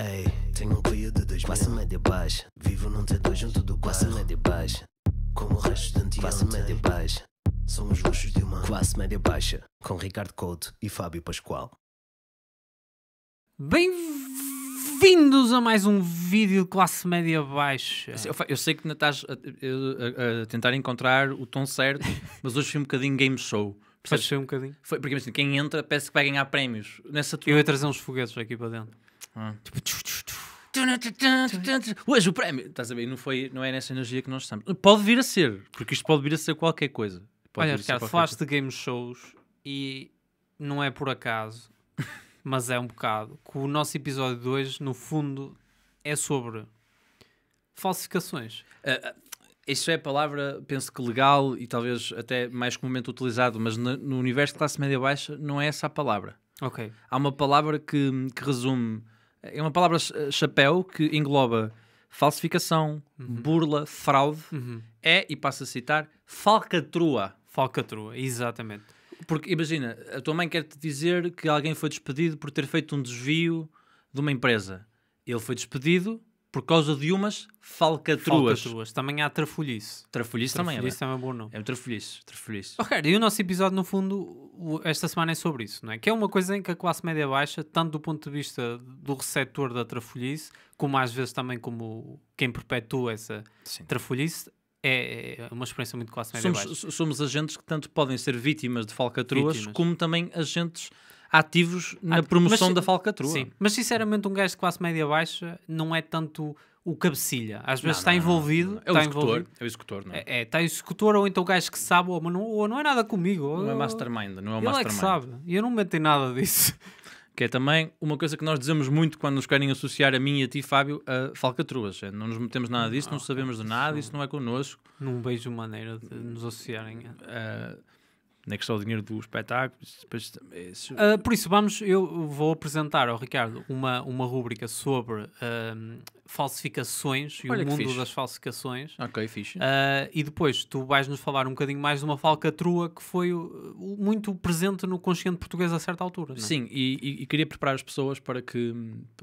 Ei, tenho um Clio de 2000 Classe média baixa Vivo num T2 junto do Classe média baixa Como o resto de anteontem Classe média baixa São os luxos de uma Classe média baixa Com Ricardo Couto e Fábio Pascoal Bem-vindos a mais um vídeo de classe média baixa. Eu, eu sei que ainda estás a, a, a, tentar encontrar o tom certo, mas hoje foi um bocadinho game show. Percebes? Foi um bocadinho. Foi, porque imagina, quem entra parece que vai ganhar prémios. Nessa tua... Eu ia trazer uns foguetes aqui para dentro. Tipo, tchuf, Hoje o prémio, estás a ver? Não, foi, não é nessa energia que nós estamos. Pode vir a ser, porque isto pode vir a ser qualquer coisa. Pode Olha, Ricardo, falaste de game shows e não é por acaso, mas é um bocado, que o nosso episódio de hoje, no fundo, é sobre falsificações. Uh, uh, isso é a palavra, penso que legal e talvez até mais comumente utilizado, mas no, no universo de classe média baixa não é essa a palavra. Ok. Há uma palavra que, que resume é uma palavra eh, chapéu que engloba falsificação, uhum. burla, fraude, uhum. é, e passo a citar, falcatrua. Falcatrua, exatamente. Porque imagina, a tua mãe quer-te dizer que alguém foi despedido por ter feito um desvio de uma empresa. Ele foi despedido por causa de umas falcatruas. falcatruas. Também há trafolhice. Trafolhice, também é. Trafolhice também é bom nome. É o trafolhice, trafolhice. Ok, e o nosso episódio, no fundo, esta semana é sobre isso, não é? Que é uma coisa em que a classe média baixa, tanto do ponto de vista do receptor da trafolhice, como às vezes também como quem perpetua essa Sim. trafolhice, é, é uma experiência muito classe média somos, baixa. Somos agentes que tanto podem ser vítimas de falcatruas, vítimas. como também agentes ativos na promoção mas, da falcatrua. Sim, mas sinceramente um gajo de classe média baixa não é tanto o cabecilha. Às vezes não, está não, envolvido. Não, é, o está executor, envolvido. é o executor, não é? é, é está executor ou então o gajo que sabe, ou não, ou não é nada comigo. Ou, não é mastermind, não é o mastermind. Ele é que sabe. E eu não me meto em nada disso. Que é também uma coisa que nós dizemos muito quando nos querem associar a mim e a ti, Fábio, a falcatruas. É, não nos metemos nada disso, não, sabemos de é nada, isso não é connosco. Não vejo maneira de nos associarem. A... Uh, na questão do dinheiro do espetáculo. Depois, isso... uh, por isso, vamos, eu vou apresentar ao Ricardo uma, uma rúbrica sobre uh, falsificações e Olha o mundo fixe. das falsificações. Ok, fixe. Uh, e depois tu vais nos falar um bocadinho mais de uma falcatrua que foi muito presente no consciente português a certa altura. Não? É? Sim, e, e, queria preparar as pessoas para que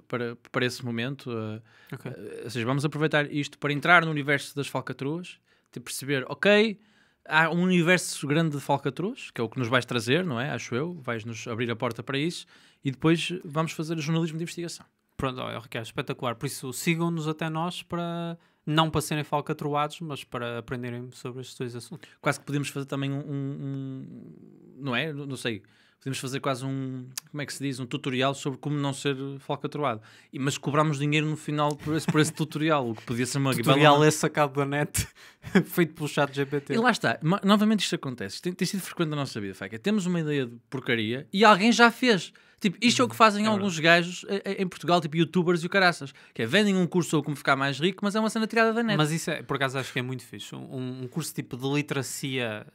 para, para esse momento. Ah, okay. ou seja, vamos aproveitar isto para entrar no universo das falcatruas, de perceber, ok há um universo grande de falcatruz, que é o que nos vais trazer, não é? Acho eu. Vais-nos abrir a porta para isso e depois vamos fazer jornalismo de investigação. Pronto, é Ricardo, espetacular. Por isso, sigam-nos até nós para não para serem falcatruados, mas para aprenderem sobre estes dois assuntos. Quase que podemos fazer também um, um, um não é? Não sei podemos fazer quase um, como é que se diz, um tutorial sobre como não ser falcatruado. E, mas cobramos dinheiro no final por esse, por esse tutorial, o que podia ser uma tutorial é sacado da net, feito pelo chat GPT. E lá está, novamente isto acontece, tem, tem sido frequente na nossa vida, Faca. Temos uma ideia de porcaria e alguém já fez. Tipo, isto é o que uhum. fazem é alguns gajos eh, eh, em Portugal, tipo youtubers e o caraças, que é vendem um curso ou como ficar mais rico, mas é uma cena tirada da net. Mas isso, é, por acaso, acho que é muito fixe. Um, um curso tipo de literacia,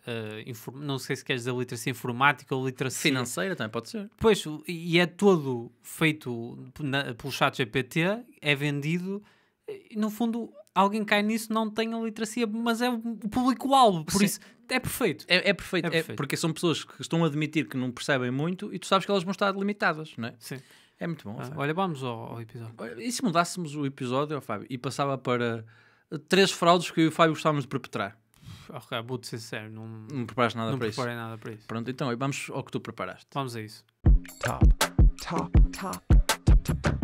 uh, não sei se queres dizer literacia informática ou literacia financeira, também pode ser. Pois, e é todo feito na, pelo chat GPT, é vendido. No fundo, alguém cai nisso, não tem a literacia, mas é o público-alvo, por Sim. isso é perfeito. É, é perfeito. É, é perfeito. É porque são pessoas que estão a admitir que não percebem muito e tu sabes que elas vão estar limitadas, não é? Sim. É muito bom. Ah, olha, vamos ao, ao, episódio. E se mudássemos o episódio, Fábio, e passava para três fraudes que eu e o Fábio gostávamos de perpetrar? Ok, vou de ser sério, não, não preparaste nada não para isso. Não preparei nada para isso. Pronto, então vamos ao que tu preparaste. Vamos a isso. Top, top, top, top.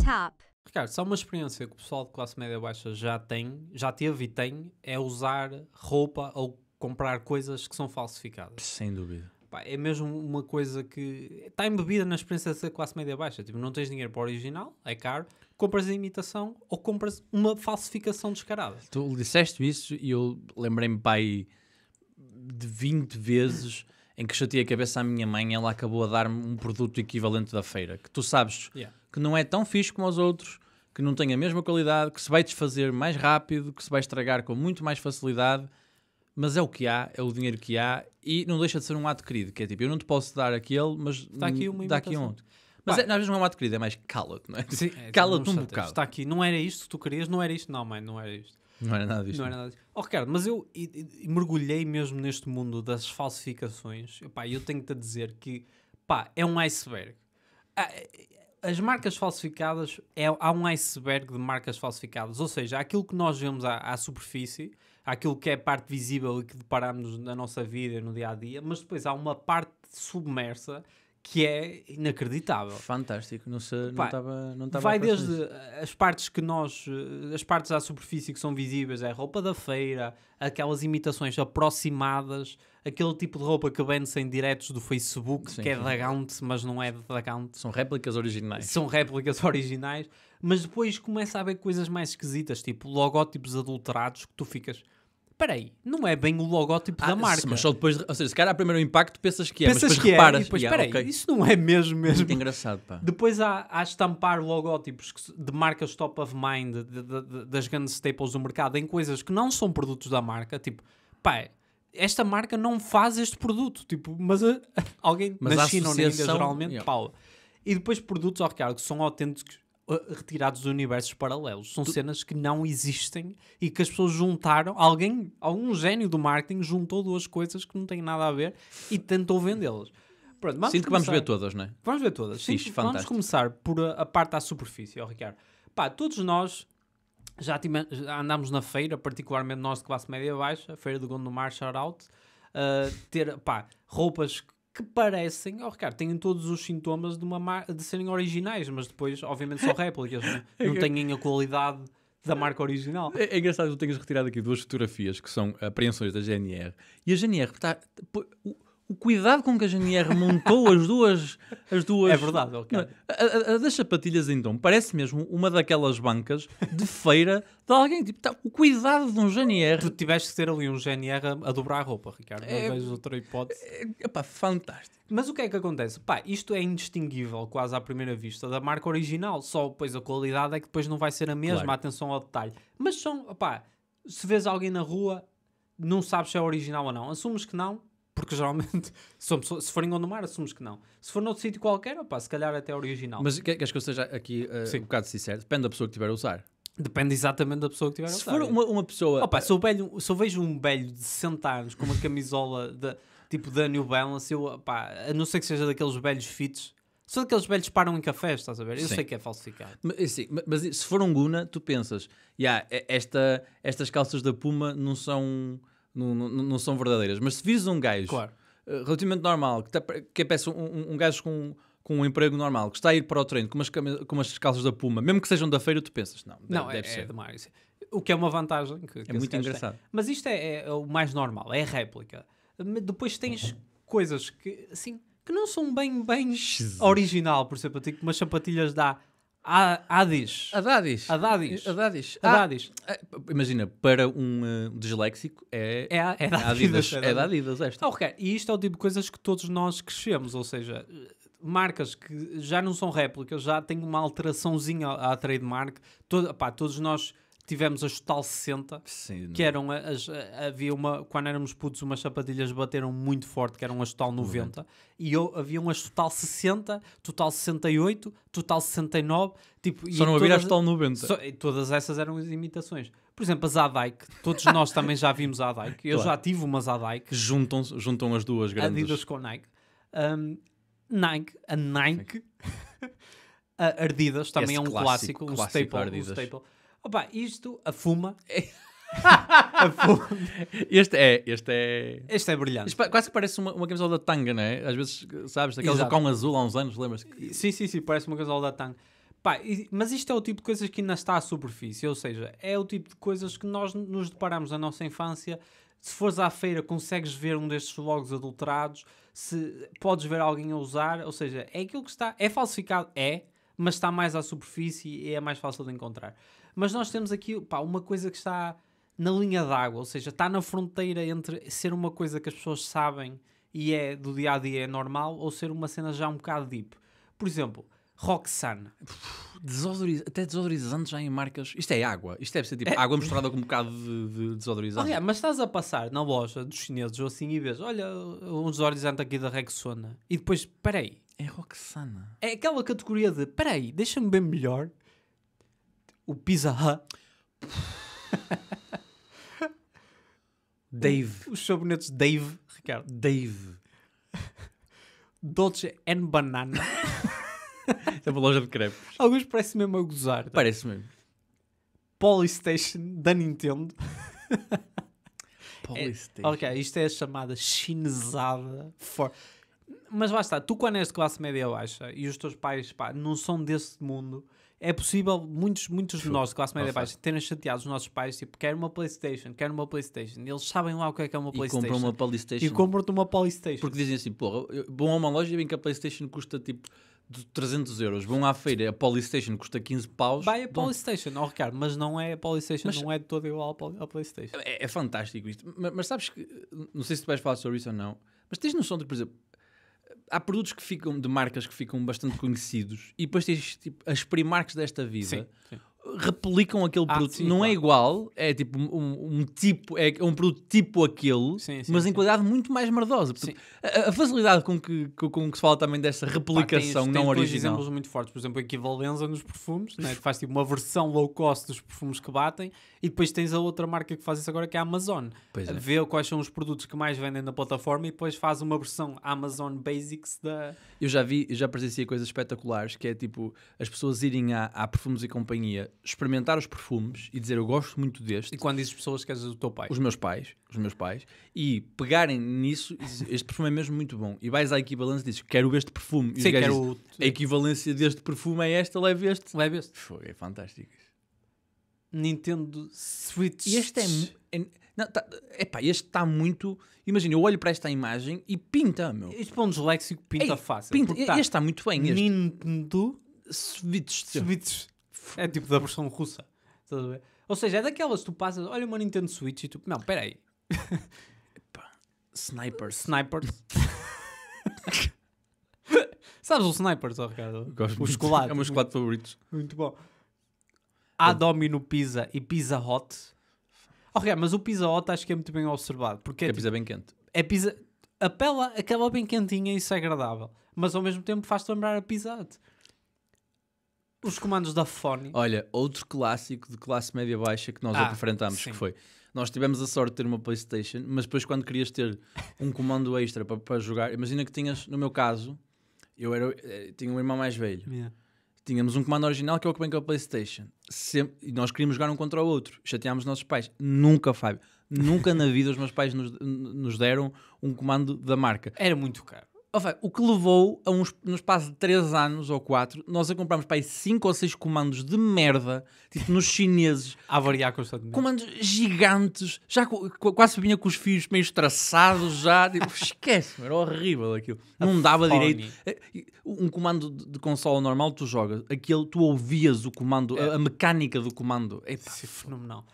top. Ricardo, só uma experiência que o pessoal de classe média baixa já tem, já teve e tem, é usar roupa ou comprar coisas que são falsificadas. Sem dúvida. Pá, é mesmo uma coisa que está embebida na experiência da classe média baixa. Tipo, não tens dinheiro para o original, é caro, compras a imitação ou compras uma falsificação descarada. Tu disseste isso e eu lembrei-me, pai, de 20 vezes em que chatei a cabeça à minha mãe e ela acabou a dar-me um produto equivalente da feira, que tu sabes... Yeah que não é tão fixe como os outros, que não tem a mesma qualidade, que se vai desfazer mais rápido, que se vai estragar com muito mais facilidade, mas é o que há, é o dinheiro que há e não deixa de ser um ato querido, que é tipo, eu não te posso dar aquele, mas está aqui uma dá aqui um outro. Mas é, às vezes não é um ato querido, é mais cala-te, não é? Sim, é, cala-te é um bocado. Está aqui, não era isto que tu querias, não era isto, não, mãe, não era isto. Não era nada disto. Não era nada disto. Oh, Ricardo, mas eu e, e, mergulhei mesmo neste mundo das falsificações. Epá, eu tenho-te a dizer que pá, é um iceberg. Ah, as marcas falsificadas, é, há um iceberg de marcas falsificadas, ou seja, aquilo que nós vemos à, à superfície, aquilo que é parte visível e que deparamos na nossa vida, no dia a dia, mas depois há uma parte submersa que é inacreditável. Fantástico, não sei, não estava não tava Vai desde as partes que nós, as partes à superfície que são visíveis, é a roupa da feira, aquelas imitações aproximadas, aquele tipo de roupa que vende-se diretos do Facebook, sim, que é da Gaunt, mas não é da Gaunt. São réplicas originais. São réplicas originais, mas depois começa a haver coisas mais esquisitas, tipo logótipos adulterados que tu ficas peraí, não é bem o logótipo ah, da marca. Mas só depois, ou seja, se calhar a primeiro impacto pensas que é, pensas mas depois que reparas. É, e depois, yeah, peraí, okay. isso não é mesmo mesmo. Muito engraçado, pá. Depois há, há estampar logótipos de marcas top of mind, de, de, de, das grandes staples do mercado, em coisas que não são produtos da marca, tipo, pá, esta marca não faz este produto, tipo, mas eh, alguém mas na China ou na Índia geralmente, yeah. E depois produtos, ó oh, Ricardo, que são autênticos retirados de universos paralelos. São cenas que não existem e que as pessoas juntaram. Alguém, algum gênio do marketing, juntou duas coisas que não têm nada a ver e tentou vendê-las. Pronto, vamos Sinto que vamos ver todas, não é? Vamos ver todas. Sinto, vamos começar por a, a, parte à superfície, ó Ricardo. Pá, todos nós já, tima, já andámos na feira, particularmente nós de classe média baixa, a feira do Gondomar, shout out, uh, ter, pá, roupas que parecem, oh Ricardo, têm todos os sintomas de, uma de serem originais, mas depois, obviamente, são réplicas, não, é? É não têm a qualidade da marca original. É, é engraçado, tu tens retirado aqui duas fotografias que são apreensões da GNR e a GNR está o cuidado com que a Janier montou as duas. As duas é verdade, ok. É? A, a, a das sapatilhas, então, parece mesmo uma daquelas bancas de feira de alguém. Tipo, tá, o cuidado de um Janier. Tu tiveste que ter ali um Janier a, a, dobrar a roupa, Ricardo. Não é, vejo outra hipótese. É, pá, fantástico. Mas o que é que acontece? Pá, isto é indistinguível quase à primeira vista da marca original. Só pois a qualidade é que depois não vai ser a mesma, claro. atenção ao detalhe. Mas são, pá, se vês alguém na rua, não sabes se é original ou não. Assumes que não, porque geralmente, somos, se for em Gondomar, assumimos que não. Se for noutro sítio qualquer, opa, se calhar até é original. Mas queres que eu seja aqui uh, um bocado sincero? Depende da pessoa que estiver a usar. Depende exatamente da pessoa que tiver Se for é uma, uma pessoa. Opa, eh, se, eu se eu vejo um velho de 60 anos com uma camisola de, tipo da New Balance, eu, opa, a não ser que seja daqueles velhos fits, só daqueles velhos que param em café, estás a ver? Eu sim. sei que é falsificado. Mas, eh, sim, mas se for um Guna, tu pensas, yeah, esta, estas calças da Puma não são não, não, não são verdadeiras. Mas se vires um gajo claro. Eh, relativamente normal, que, tá, que é peça um, um gajo com com um emprego normal, que está a ir para o treino com umas, com umas calças da Puma, mesmo que sejam da feira, tu pensas, não, deve, não, é, ser. é demais. O que é uma vantagem. Que, que é muito engraçado. Tem. Mas isto é, é, é, o mais normal, é a réplica. depois tens coisas que, assim, que não são bem, bem original, por exemplo, umas sapatilhas da Adis. Adadis. Adadis. Adadis. Adadis. Ah, é, imagina, para um uh, disléxico é, é, é, é, da Adidas, é, é da Adidas esta. Ah, ok, e isto é o tipo de coisas que todos nós crescemos, ou seja, marcas que já não são réplicas, já têm uma alteraçãozinha à, à trademark. Todo, pá, todos nós tivemos as Total 60, Sim, que eram as, havia uma, quando éramos putos, umas sapatilhas bateram muito forte, que eram as Total 90, 90. e eu, havia umas Total 60, Total 68, Total 69, tipo... Só não havia as Total 90. Só, todas essas eram as imitações. Por exemplo, as Adike, todos nós também já vimos a Adike, eu claro. já tive umas Adike. Juntam, juntam as duas grandes. Adidas com Nike. Um, Nike, a Nike... A Ardidas também Esse é um clássico, clássico, um, staple, um staple. Opa, isto, a fuma. Este é, este é. Este é brilhante. Isto quase que parece uma, uma camisola da tanga, não é? Às vezes, sabes, daquelas com azul há uns anos, lembras? Que... Sim, sim, sim, parece uma camisola da tanga. Pá, mas isto é o tipo de coisas que ainda está à superfície, ou seja, é o tipo de coisas que nós nos deparamos na nossa infância. Se fores à feira, consegues ver um destes logos adulterados, se podes ver alguém a usar, ou seja, é aquilo que está, é falsificado, é, mas está mais à superfície e é mais fácil de encontrar. Mas nós temos aqui pá, uma coisa que está na linha d'água, ou seja, está na fronteira entre ser uma coisa que as pessoas sabem e é do dia a dia é normal ou ser uma cena já um bocado deep. Por exemplo, Roxane. Desodoriz... Até desodorizantes já em marcas. Isto é água. Isto deve ser tipo é... água misturada com um bocado de, de desodorizante. Olha, mas estás a passar na loja dos chineses ou assim e vês, olha, um desodorizante aqui da Rexona. E depois, peraí. É Roxana. É aquela categoria de, peraí, deixa-me bem melhor o Pizza Hut. Dave. Os sabonetes Dave, Ricardo. Dave. Dolce and Banana. é uma loja de crepes. Alguns parecem mesmo a gozar. Tá? Parece mesmo. Polystation da Nintendo. Polystation. É, ok, isto é a chamada chinesada. For... Mas basta tu quando és de classe média baixa e os teus pais pá, não são desse mundo é possível muitos, muitos de nós de classe média baixa terem chateado os nossos pais, tipo, quero uma Playstation, quero uma Playstation. Eles sabem lá o que é que é uma Playstation. E compram uma Playstation. E compram-te uma Playstation. Porque dizem assim, porra, bom a uma loja e em que a Playstation custa tipo 300 euros. Vão à feira, a Polystation custa 15 paus. Vai a Polystation, bom... Oh, Ricardo, mas não é a Polystation, mas... não é de todo igual à Playstation. É, é fantástico isto. Mas, mas, sabes que, não sei se tu vais falar sobre isso ou não, mas tens noção de que, por exemplo, há produtos que ficam de marcas que ficam bastante conhecidos e depois tens tipo, as primarcas desta vida. Sim, sim replicam aquele ah, produto. Sim, não é claro. é igual, é tipo um, um, tipo, é um produto tipo aquele, sim, sim, mas em qualidade muito mais merdosa. a, a, facilidade com que, com que se fala também dessa replicação Pá, tem, não tem original. Tem exemplos muito fortes, por exemplo, a equivalência nos perfumes, né, que faz tipo uma versão low cost dos perfumes que batem, e depois tens a outra marca que faz isso agora que é a Amazon. Pois é. Vê quais são os produtos que mais vendem na plataforma e depois faz uma versão Amazon Basics da. Eu já vi, já presenciei coisas espetaculares que é tipo as pessoas irem a Perfumes e Companhia experimentar os perfumes e dizer eu gosto muito deste. E quando dizes pessoas, queres o teu pai? Os meus pais, os meus pais, e pegarem nisso, este perfume é mesmo muito bom. E vais à equivalência e dizes quero este perfume. E Sim, quero o... A equivalência deste perfume é esta, leve este. Leve este. Foi, é fantástico. Nintendo Switch. E este é. é não, tá, epá, este está muito. Imagina, eu olho para esta imagem e pinta, meu. Este para um disléxico pinta Ei, fácil. Pinta, tá este está muito bem. Este. Nintendo Switch. Switch. É tipo da versão russa. Estás a ver? Ou seja, é daquelas que tu passas, olha uma Nintendo Switch e tu. Não, peraí. Snipers. Snipers. Sabes o Snipers, ó, Ricardo? Gosto o chocolate. É o meu chocolate favorito. Muito bom. Há Domino Pizza e Pizza Hot. Oh, Ricardo, mas o Pizza Hot acho que é muito bem observado. Porque é, é tipo pizza bem quente. É pizza. Apela, acaba bem quentinha e isso é agradável. Mas ao mesmo tempo faz-te lembrar a Pizza Hut. Os comandos da fone. Olha, outro clássico de classe média baixa que nós ah, enfrentámos, que foi. Nós tivemos a sorte de ter uma Playstation, mas depois quando querias ter um comando extra para, para jogar, imagina que tinhas, no meu caso, eu era, eh, tinha um irmão mais velho. Yeah. Tínhamos um comando original que é o que vem com a Playstation. Sempre, e nós queríamos jogar um contra o outro. Chateámos nossos pais. Nunca, Fábio. Nunca na vida os meus pais nos, nos deram um comando da marca. Era muito caro o que levou a um, no espaço de 3 anos ou 4, nós a comprarmos para aí 5 ou 6 comandos de merda, tipo nos chineses. a variar constantemente. Comandos gigantes, já quase vinha com os fios meio traçados já. Tipo, esquece, era horrível aquilo. Não dava direito. É, um comando de consola normal tu jogas, aquele tu ouvias o comando, é. a, mecânica do comando. É Isso é fenomenal.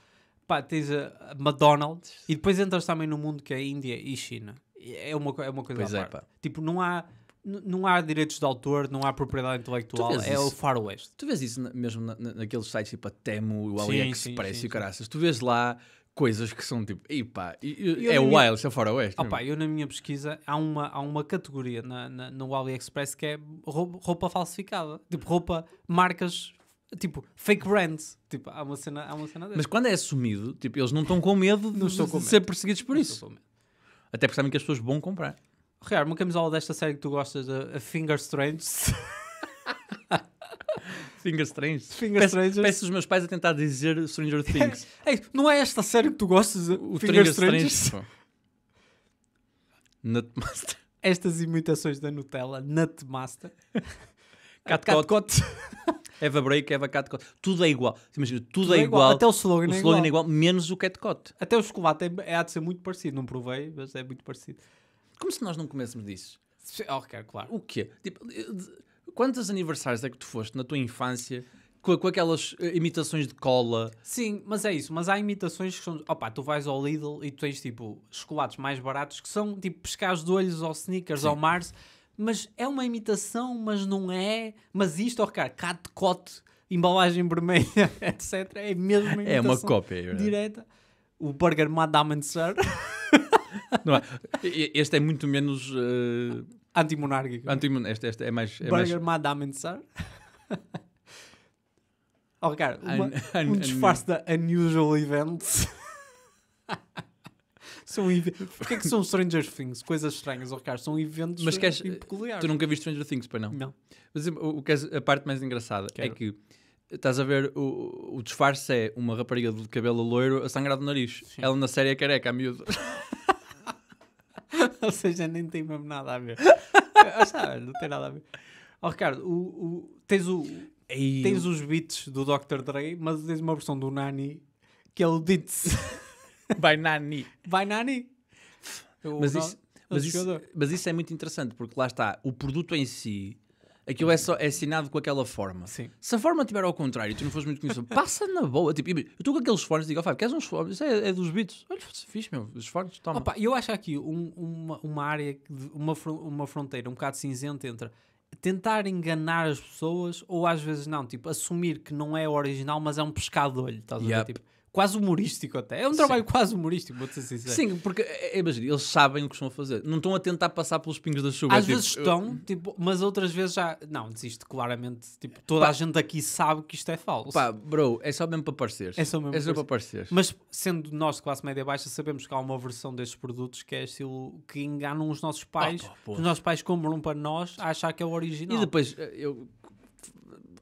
Pá, tens a McDonald's e depois entras também no mundo que é Índia e China é uma, é uma coisa pois à é, parte. Tipo, não há, não há direitos de autor, não há propriedade intelectual, é isso. o Far West. Tu vês isso na, mesmo na, naqueles sites tipo a Temu, o AliExpress e o Caraças. Tu vês lá coisas que são tipo, e pá, é, é o Wild, isso é Far West. Opa, eu na minha pesquisa há uma, há uma categoria na, na, no AliExpress que é roupa falsificada, tipo roupa, marcas tipo, fake brands. Tipo, há uma cena, há uma cena Mas quando é assumido, tipo, eles não estão com medo de, não estou com de medo. ser perseguidos por não isso. Até porque sabem que as pessoas vão comprar. Real, uma camisola desta série que tu gostas, a, Finger Strange. Finger Strange. Finger peço, peço os meus pais a tentar dizer Stranger é, Things. Ei, é, não é esta série que tu gostas? O Finger Strange? Nutmaster. Estas imitações da Nutella, Nutmaster. Catcot. Catcot. Eva Break, Eva Catcot, tudo é igual. Imagina, tudo, tudo é, é, igual. igual. Até o slogan, o é, slogan é igual. é igual, menos o Catcot. Até o chocolate é, é, há de ser muito parecido, não provei, mas é muito parecido. Como se nós não comêssemos disso? ok, oh, claro. O quê? Tipo, quantos aniversários é que tu foste na tua infância com, com, aquelas eh, imitações de cola. Sim, mas é isso. Mas há imitações que são. Opa, tu vais ao Lidl e tu tens tipo chocolates mais baratos que são tipo pescados de olhos ou sneakers Sim. ou Mars mas é uma imitação, mas não é. Mas isto, ó, cara, cat-cote, embalagem vermelha, etc. É mesmo uma imitação. É uma cópia, é direta. O Burger Madame Sir. Não é. Este é muito menos. Uh... Antimonárquico. Anti este, este é mais. É Burger mais... Madame Sir. Oh, cara, uma, un, um disfarce da Unusual Events são Porquê é que são Stranger Things? Coisas estranhas, oh, são eventos Mas queres, peculiares. Tu nunca viste Stranger Things, pois não? Não. Mas o, que a parte mais engraçada é Quero. é que estás a ver o, o disfarce é uma rapariga de cabelo loiro a sangrar do nariz. Sim. Ela na série é careca, a miúda. Ou seja, nem tem mesmo nada a ver. Ah, sabe, não tem nada a ver. Oh, Ricardo, o, o, tens, o, tens os beats do Dr. Dre, mas tens uma versão do Nani que é o Dits. Vai Nani. Vai Nani. Mas isso, mas, isso, mas isso, é muito interessante, porque lá está, o produto em si, aquilo é, só, é assinado com aquela forma. Sim. Se a forma estiver ao contrário e tu não fores muito conhecido, passa na boa. Tipo, eu estou com aqueles fones e digo, oh, Fábio, queres uns fones? Isso é, é dos Beats. Olha, fixe, meu, os fones, toma. Opa, eu acho aqui um, uma, uma área, uma, uma fronteira um bocado cinzenta entre tentar enganar as pessoas ou às vezes não, tipo, assumir que não é original, mas é um pescado de olho, estás yep. a ver? Tipo, quase humorístico até. É um trabalho Sim. quase humorístico, vou ser sincero. Sim, porque é, é, imagina, eles sabem o que estão a fazer. Não estão a tentar passar pelos pingos da chuva. É Às tipo, vezes estão, eu... tipo, mas outras vezes já. Não, desisto claramente. Tipo, toda pá, a gente aqui sabe que isto é falso. Pá, bro, é só mesmo para parecer. É só mesmo é só para parecer. Mas sendo nós de classe média baixa, sabemos que há uma versão destes produtos que é estilo que enganam os nossos pais. Oh, pô, pô. Os nossos pais compram para nós a achar que é o original. E depois eh, eu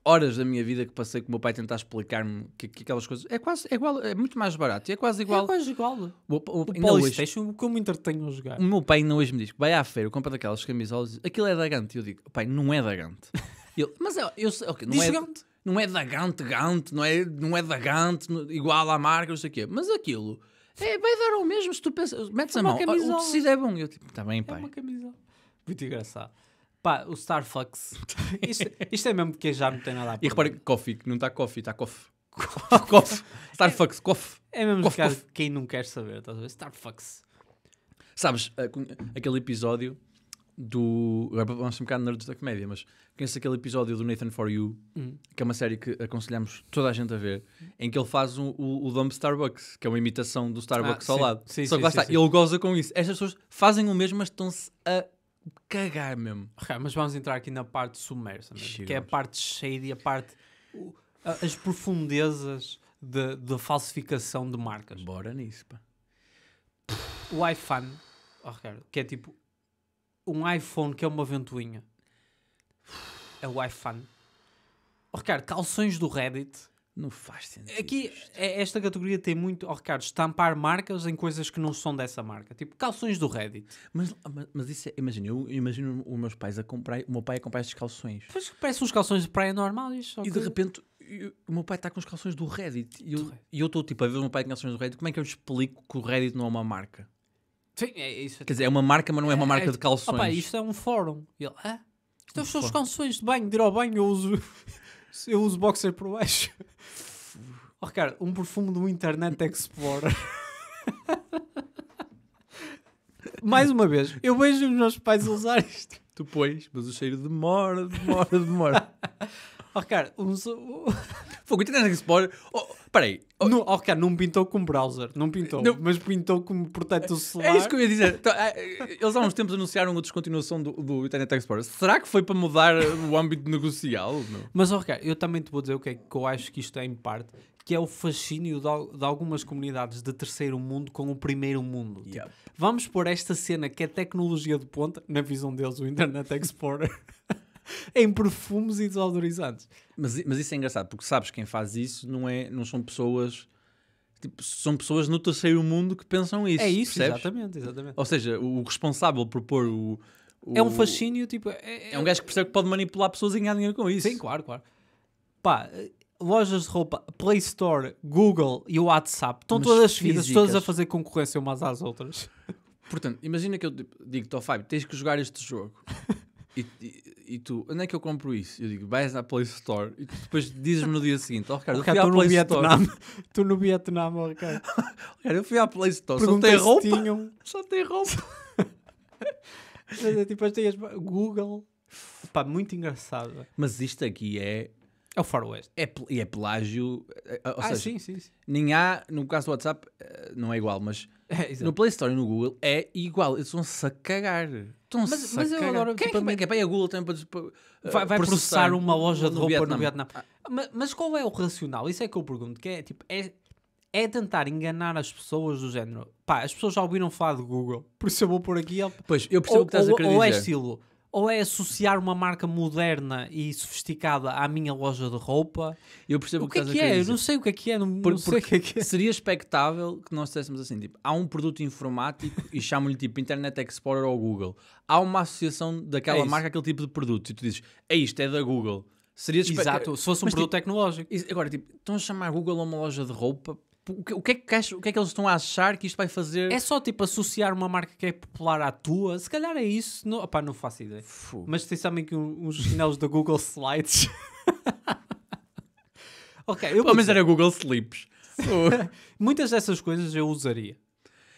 horas da minha vida que passei com o meu pai tentar explicar-me que, que aquelas coisas. É quase é igual, é muito mais barato e é quase igual. É quase igual. O, o, o PlayStation, hoje, como entretenho a jogar. O meu pai ainda hoje me diz: vai à feira, compra daquelas camisolas, aquilo é da Gant. eu digo: pai, não é da Gant. Ele, mas é, eu, eu okay, não, Diz é, Gant. não é da Gant, Gant, não é, não é da Gant, igual à marca, não sei o quê. Mas aquilo é, vai dar ao mesmo se tu pensas, metes é a mão, ah, camisola. o tecido é bom. Eu tipo, também, tá é pai. É uma camisola. Muito engraçado. Pá, o Star Fox. Isto, isto é mesmo que já não tem nada a ver. E repare que coffee, que não está coffee, está coffee. coffee. Star Fox, é, coffee. É mesmo coffee, caso, coffee. quem não quer saber, estás a ver? Star Fox. Sabes, eh, aquele episódio do. Agora vamos um bocado nerds da comédia, mas conhece aquele episódio do Nathan For You, uhum. que é uma série que aconselhamos toda a gente a ver, em que ele faz um, o, o Dumb Starbucks, que é uma imitação do Starbucks ah, ao sim. lado. Sim, Só que sim, lá está, ele goza com isso. Estas pessoas fazem o mesmo, mas estão-se a cagar mesmo. Ok, mas vamos entrar aqui na parte submersa, mesmo, que é a parte cheia e a parte. as profundezas da falsificação de marcas. Bora nisso, pá. O iPhone, oh, que é tipo um iPhone que é uma ventoinha. É o iPhone. Ricardo, calções do Reddit não faz sentido. Aqui, é, esta categoria tem muito, oh Ricardo, estampar marcas em coisas que não são dessa marca, tipo calções do Reddit. Mas, mas, mas isso é, imagina, eu imagino os meus pais a comprar, o meu pai a comprar estes calções. Pois parece uns calções de praia normais. E de repente, eu, o meu pai está com os calções do Reddit. E eu estou tipo a ver o meu pai com calções do Reddit, como é que eu explico que o Reddit não é uma marca? Sim, é isso. Quer dizer, é uma marca, mas não é, é uma marca é, de calções. Opa, isto é um fórum. E ele, ah, isto então um são os calções de banho, de ir ao banho, eu uso. Eu uso boxer por baixo. Oh, Ricardo, um perfume do Internet Explorer. Mais uma vez, eu vejo os meus pais a usar isto. Tu pões, mas o cheiro demora, demora, demora. Oh, Ricardo, um... Fogo, internet Explorer... Oh, peraí. Oh. Não, oh, cara, não pintou como browser. Não pintou. Não. Mas pintou como protetor celular. É isso que eu ia dizer. Então, é, eles há uns tempos anunciaram a descontinuação do, do, Internet Explorer. Será que foi para mudar o âmbito negocial? Não? Mas, oh, Ricardo, eu também te vou dizer o que é que eu acho que isto é, em parte, que é o fascínio de, de algumas comunidades de terceiro mundo com o primeiro mundo. Tipo, yep. Tipo, vamos pôr esta cena que é tecnologia de ponta, na visão deles, o Internet Explorer... em perfumes e desodorizantes. Mas, mas isso é engraçado, porque sabes quem faz isso não, é, não são pessoas. Tipo, são pessoas no terceiro mundo que pensam isso. É isso, percebes? exatamente, exatamente. Ou seja, o responsável por pôr o. o é um fascínio, tipo. É, é, é, um gajo que percebe que pode manipular pessoas e ganhar dinheiro com isso. Sim, claro, claro. Pá, lojas de roupa, Play Store, Google e o WhatsApp estão Mas todas físicas. vidas, todas a fazer concorrência umas às outras. Portanto, imagina que eu tipo, digo-te oh, Fábio: tens que jogar este jogo. E, e, tu, onde é que eu compro isso? Eu digo, vais à Play Store e depois dizes-me no dia seguinte, ó oh, oh, Ricardo, Ricardo, eu fui à Play Store. Estou no Vietnã, ó Ricardo. eu fui à Play Store, só tem roupa. Tinham... Só tem roupa. Mas é tipo, as Google. Pá, muito engraçado. Mas isto aqui é é o faroeste. É, é pelágio. Eh, eh, ou ah, seja, sim, sim, sim, Nem há, no caso do WhatsApp, eh, não é igual, mas é, no Play Store e no Google é igual. Eles vão-se a cagar. Então, mas, mas eu agora. Quem é tipo, é que vai, é a Google também para, eh, vai, vai processar, processar, uma loja de roupa Vietnam. no Vietnã? Ah, mas, mas, qual é o racional? Isso é que eu é pergunto. Que é, tipo, é, é tentar enganar as pessoas do género. Pá, as pessoas já ouviram falar de Google, por isso eu vou por aqui. Pois, eu percebo ou, o que estás ou, a acreditar ou Ou é estilo. Ou é associar uma marca moderna e sofisticada à minha loja de roupa? Eu percebo o que, que, que é. é? Eu não sei o que é que é. Não, Por, não sei o que é que é. Seria expectável que nós dissessemos assim, tipo, há um produto informático e chamo lhe tipo Internet Explorer ou Google. Há uma associação daquela é marca àquele tipo de produto e tu dizes, é isto, é da Google. Seria Exato, se fosse um Mas, tipo, produto tipo, tecnológico. Agora, tipo, estão a chamar Google a uma loja de roupa Tipo, o que, é que o que é que eles estão a achar que isto vai fazer? É só tipo associar uma marca que é popular à tua? Se calhar é isso. Não, opá, não faço ideia. Fuh. Mas vocês sabem que uns chinelos da Google Slides. ok, eu. Pelo menos era Google Slips. Muitas dessas coisas eu usaria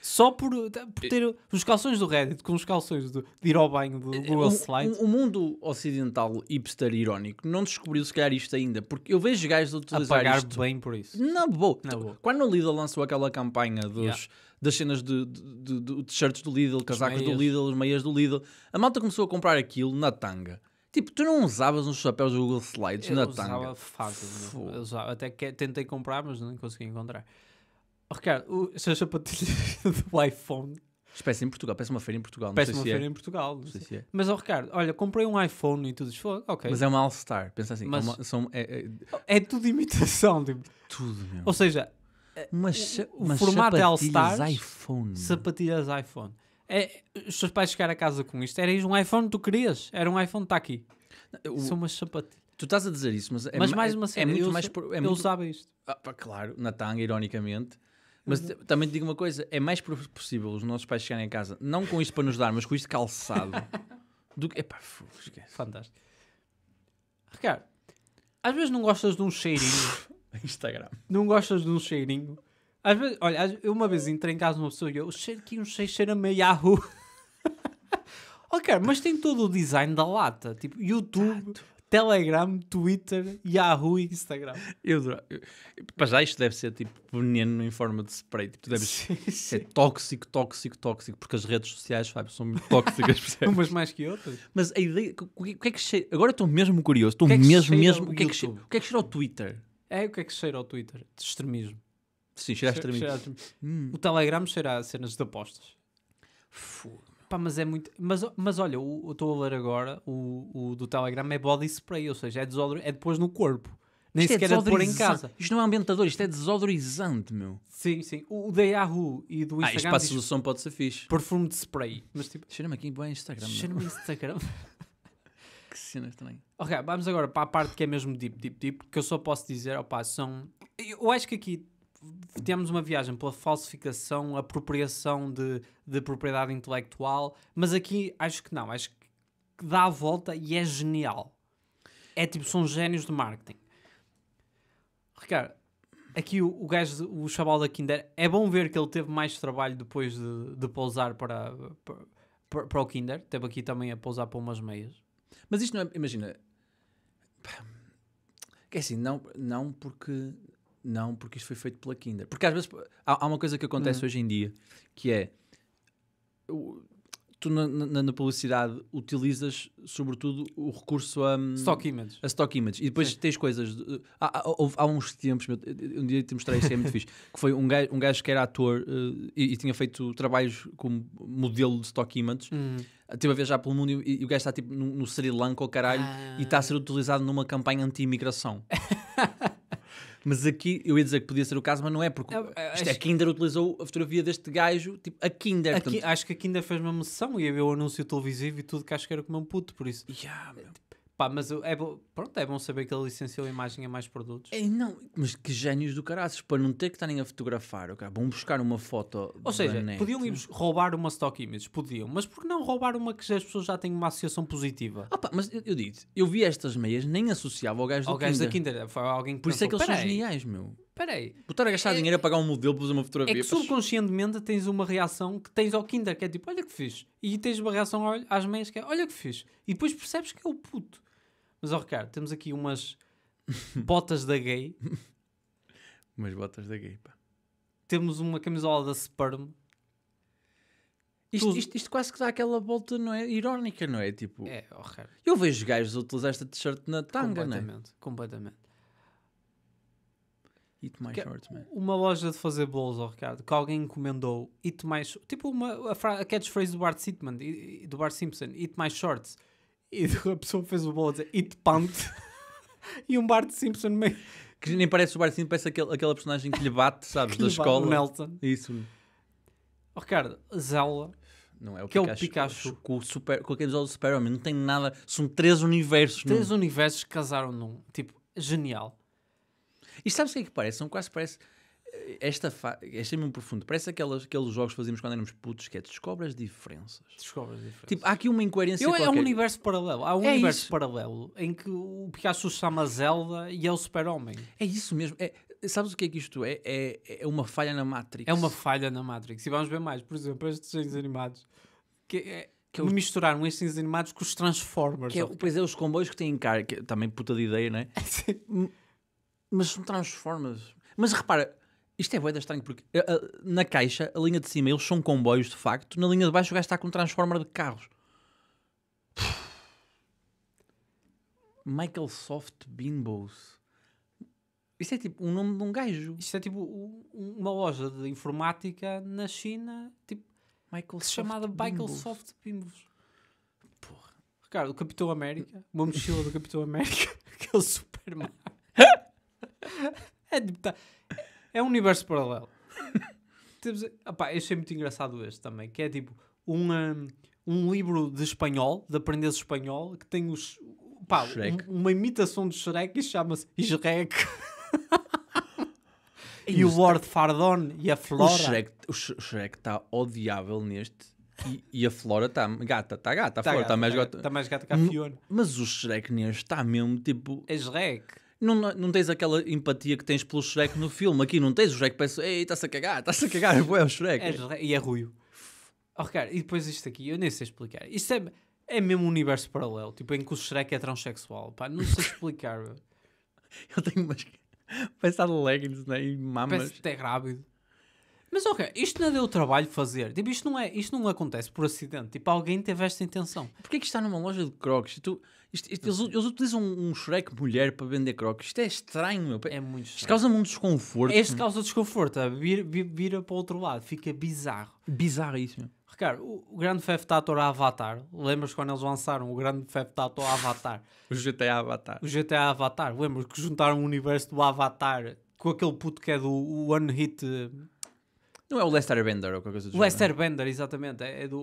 só por, por ter os calções do Reddit com os calções do, de ir ao banho do Google Slides. O, o, mundo ocidental hipster irónico não descobriu se calhar isto ainda, porque eu vejo gajos a utilizar a pagar isto. bem por isso. Na boa. Na boa. Quando o Lidl lançou aquela campanha dos, yeah. das cenas de, de, de, t-shirts do Lidl, casacos do Lidl, as meias do Lidl, a malta começou a comprar aquilo na tanga. Tipo, tu não usavas uns chapéus do Google Slides eu na usava tanga? Fácil, eu usava fácil. até que, tentei comprar, mas não consegui encontrar. Ricardo, oh, o, se a sapatilha do iPhone. Isto em Portugal, parece uma feira em Portugal. Não parece uma se é. feira é. em Portugal. Não sei se é. Mas, ó oh, Ricardo, olha, comprei um iPhone e tudo isso. Ok. Mas é uma All-Star, pensa assim. É mas- é uma- são, é, é- É tudo imitação. tipo. tudo, meu. Ou seja, eh, Mas, o formato é All-Stars, iPhone. sapatilhas iPhone. É, os teus pais chegaram a casa com isto. Era isto um iPhone que tu querias. Era um iPhone, que está aqui. O- São umas sapatilhas. Tu estás a dizer isso, mas é, Mas mais é uma é cena. muito eu, mais. É muito, usava isto. Ah, claro, na tanga, ironicamente. Mas também te digo uma coisa: é mais possível os nossos pais chegarem em casa, não com isto para nos dar, mas com isto calçado, do que. Epá, esquece. Fantástico. Ricardo, às vezes não gostas de um cheirinho. Instagram. Não gostas de um cheirinho. Às vezes, olha, eu uma vez entrei em casa de uma pessoa e eu, o cheiro aqui, um cheiro cheira-me a Yahoo. ok, mas tem todo o design da lata. Tipo, YouTube. Tato. Telegram, Twitter, Yahoo e Instagram. Eu, eu, para já isto deve ser tipo veneno em forma de spray. Tipo, deve sim, ser é sim. tóxico, tóxico, tóxico, porque as redes sociais Fábio, são muito tóxicas. Umas mais que outras. Mas a ideia. O que, é que cheira? Agora estou mesmo curioso. Estou mesmo, mesmo. O que, é que cheira, o que é que cheira ao Twitter? É, o que é que cheira ao Twitter? De extremismo. Sim, cheira a extremismo. Cheira a extremismo. Hum. O Telegram cheira a cenas de apostas. Fogo. Pá, mas é muito. Mas, mas olha, eu estou a ler agora, o, o do Telegram é body spray, ou seja, é, desodor... é depois no corpo. Nem isto é sequer é de pôr em casa. Isto não é ambientador, isto é desodorizante, meu. Sim, sim. O da Yahoo e do Instagram. Ah, isto para a solução pode ser fixe. Perfume de spray. Mas tipo. Cheira-me aqui bem Instagram. Cheira-me Instagram. que cena também. Ok, vamos agora para a parte que é mesmo deep, deep, deep, que eu só posso dizer, opá, são. Eu acho que aqui temos uma viagem pela falsificação, apropriação de, de propriedade intelectual, mas aqui acho que não, acho que dá a volta e é genial. É tipo, são gênios de marketing. Ricardo, aqui o, o gajo, o chaval da Kinder, é bom ver que ele teve mais trabalho depois de, de pousar para, para, para o Kinder, teve aqui também a pousar para umas meias. Mas isto não é, imagina, é assim, não, não porque não, porque isto foi feito pela Kinder. Porque às vezes há, há uma coisa que acontece hum. hoje em dia que é tu na, na, na, publicidade utilizas sobretudo o recurso a hum, stock image, a stock image. e depois Sim. tens coisas. há, há, há, uns tempos, um dia te mostrei isso, é muito fixe, que foi um gajo, um gajo que era ator uh, e, e, tinha feito trabalhos como modelo de stock image. Uhum. Teve a viajar pelo mundo e, e o gajo está tipo no, no Sri Lanka, o caralho, ah. e está a ser utilizado numa campanha anti-imigração. Mas aqui, eu ia dizer que podia ser o caso, mas não é, porque eu, eu, eh, isto, é, acho... a Kinder utilizou a fotografia deste gajo, tipo, a Kinder. A portanto... Acho que a Kinder fez uma moção e eu anúncio televisivo e tudo que acho que era como um puto, por isso. Yeah, Pá, mas é, bo... pronto, é bom saber que ele licenciou a imagem a mais produtos. É, não, mas que génios do caraças, para não ter que estarem a fotografar, okay? vão buscar uma foto. Ou seja, net. podiam ir roubar uma stock image, podiam, mas por que não roubar uma que as pessoas já têm uma associação positiva? Ah, pá, mas eu, eu digo eu vi estas meias, nem associava ao gajo ao gajo da Kinder, foi alguém que Por pensou, isso é que eles são geniais, meu peraí. Botar a gastar é, dinheiro a pagar um modelo para fazer uma fotografia. É que subconscientemente tens uma reação que tens ao Kinder, que é tipo, olha que fiz. E tens uma reação às meias, que é, olha que fiz. E depois percebes que é o puto. Mas, ó, Ricardo, temos aqui umas botas da gay. umas botas da gay, pá. Temos uma camisola da Sperm. Isto, isto, isto, quase que dá aquela volta não é, irónica, não é? Tipo, é, horrível. Eu vejo gajos a utilizar esta t-shirt na tanga, completamente, não é? Completamente. Eat My que, é Shorts, man. Uma loja de fazer bolos, oh, Ricardo, que alguém encomendou Eat My Shorts. Tipo uma, a, a catchphrase do Bart, Sitman, do Bart Simpson, Eat My Shorts. E a pessoa fez o bolo a dizer Eat Pumped. e um Bart Simpson meio... Que nem parece o Bart Simpson, parece aquele, aquela personagem que lhe bate, sabes, que da escola. Melton. Isso. Oh, Ricardo, Zela... Não é o que Pikachu. É o Pikachu. Com, o super, com aquele visual do Super-Homem, não tem nada. São três universos. Três num. universos que casaram num. Tipo, genial. E sabes o que é que parece? São quase parece. Eh, esta fa... Este é mesmo profundo. Parece aquelas, aqueles jogos que fazíamos quando éramos putos, que é descobre as diferenças. Descobre as diferenças. Tipo, há aqui uma incoerência Eu, qualquer. É um universo paralelo. Há um é universo isso. paralelo em que o Picasso chama Zelda e é o super-homem. É isso mesmo. É, sabes o que é que isto é? é? É uma falha na Matrix. É uma falha na Matrix. E vamos ver mais. Por exemplo, estes desenhos animados. Que é, que é os... misturaram estes desenhos animados com os Transformers. Que é, pois é, os comboios que têm carga. É também puta de ideia, não é? Mas são Transformers. Mas repara, isto é boeda estranho, porque uh, uh, na caixa, a linha de cima, eles são comboios de facto, na linha de baixo o gajo está com um Transformer de carros. Michael Soft Bimbos. Isto é tipo o nome de um gajo. Isto é tipo uma loja de informática na China, tipo, Michael chamada Bimbos. Michael Soft Bimbos. Porra. Ricardo, o Capitão América, uma mochila do Capitão América, aquele Superman. É, tipo, tá, é um universo paralelo. Temos, eu achei muito engraçado este também, que é tipo um, hum, um livro de espanhol, de aprender espanhol, que tem os, um, uma imitação de Shrek e chama-se Shrek. e, o Lord Fardon e a Flora. O Shrek, o está odiável neste. E, e a Flora está gata, está gata. tá, tá Flora está mais tá gata. Está mais gata que a Fiona. Mas o Shrek neste está mesmo tipo. É Shrek não, não tens aquela empatia que tens pelo Shrek no filme. Aqui não tens o Shrek, pensa, ei, está-se a cagar, está-se a cagar, é o Shrek. É, e é ruim. Oh, Ricardo, e depois isto aqui, eu nem sei explicar. Isto é, é mesmo um universo paralelo, tipo, em que o Shrek é transexual. Pá, não sei explicar. eu tenho umas... Pensado leggings, né? E mamas. Parece até grávido. Mas ok, isto não é deu trabalho fazer. Tipo, isto não, é, isto não acontece por acidente. Tipo, alguém teve esta intenção. Porquê que está numa loja de crocs? Tu... Isto, isto, eles, eles, utilizam um Shrek mulher para vender crocs Isto é estranho, meu. É muito estranho. Isto causa-me um desconforto. Este causa desconforto. Tá? Vira, vira para o outro lado. Fica bizarro. Bizarro isso, meu. Ricardo, o grande Theft Auto Avatar. Lembras quando eles lançaram o grande Theft Auto Avatar? o GTA Avatar. O GTA Avatar. Lembras que juntaram o universo do Avatar com aquele puto que é do One Hit... Eh, Não é o Lester Bender ou qualquer coisa do Lester Bender, exatamente. É, é do...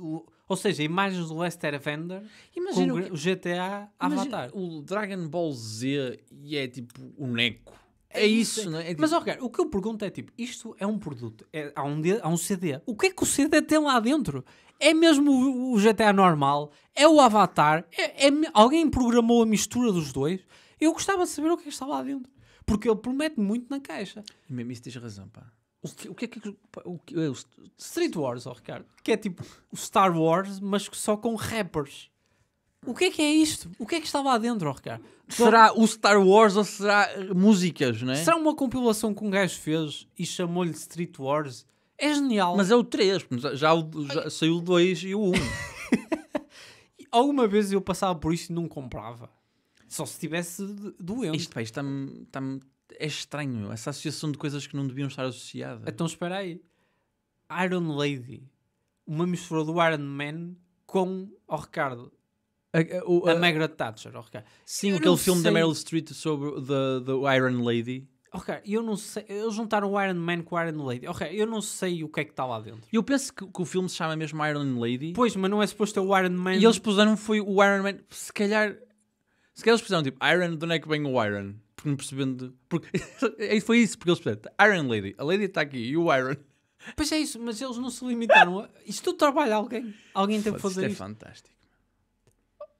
O, ou seja, imagens do Lester Evander Imagina com o o GTA Avatar. Imagina, o Dragon Ball Z e é tipo o Neco. É, é, isso, é- não é? É tipo, Mas, ó, o que eu pergunto é tipo, isto é um produto, é, há, um, há um CD. O que é que o CD tem lá dentro? É mesmo o, o GTA normal? É o Avatar? É, é alguém programou a mistura dos dois? Eu gostava de saber o que é que está lá dentro. Porque ele promete muito na caixa. mesmo isso tens razão, pá. O que é que. O, que, eh, o Street Wars, ó oh Ricardo. Que é tipo o Star Wars, mas só com rappers. O que é que é isto? O que é que está lá dentro, ó oh Ricardo? Será o Star Wars ou será eh, músicas, né? Será uma compilação que um gajo fez e chamou-lhe Street Wars? É genial. Mas é o 3, já, já saiu o 2 e o 1. Um. Alguma vez eu passava por isto e não comprava. Só se estivesse doente. Isto, pá, isto está-me. está me é estranho essa associação de coisas que não deviam estar associadas. Então espera aí. Iron Lady. Uma mistura do Iron Man com o Ricardo. A, a, a, a Margaret Thatcher, oh, Ricardo. Sim, eu aquele filme sei. da Meryl Streep sobre the, the Iron Lady. Ok, eu não sei. Eles juntaram o Iron Man com o Iron Lady. Ok, eu não sei o que é que está lá dentro. Eu penso que, que, o filme se chama mesmo Iron Lady. Pois, mas não é suposto ter o Iron Man. E eles puseram foi o Iron Man. Se calhar se calhar eles precisaram tipo Iron, de onde é que vem o Iron? Porque não percebendo. Porque... Foi isso porque eles perceberam. Tá, Iron Lady, a Lady está aqui e o Iron. Pois é isso, mas eles não se limitaram a. Isto tudo trabalha alguém. Alguém tem que fazer é isto. Isto é fantástico.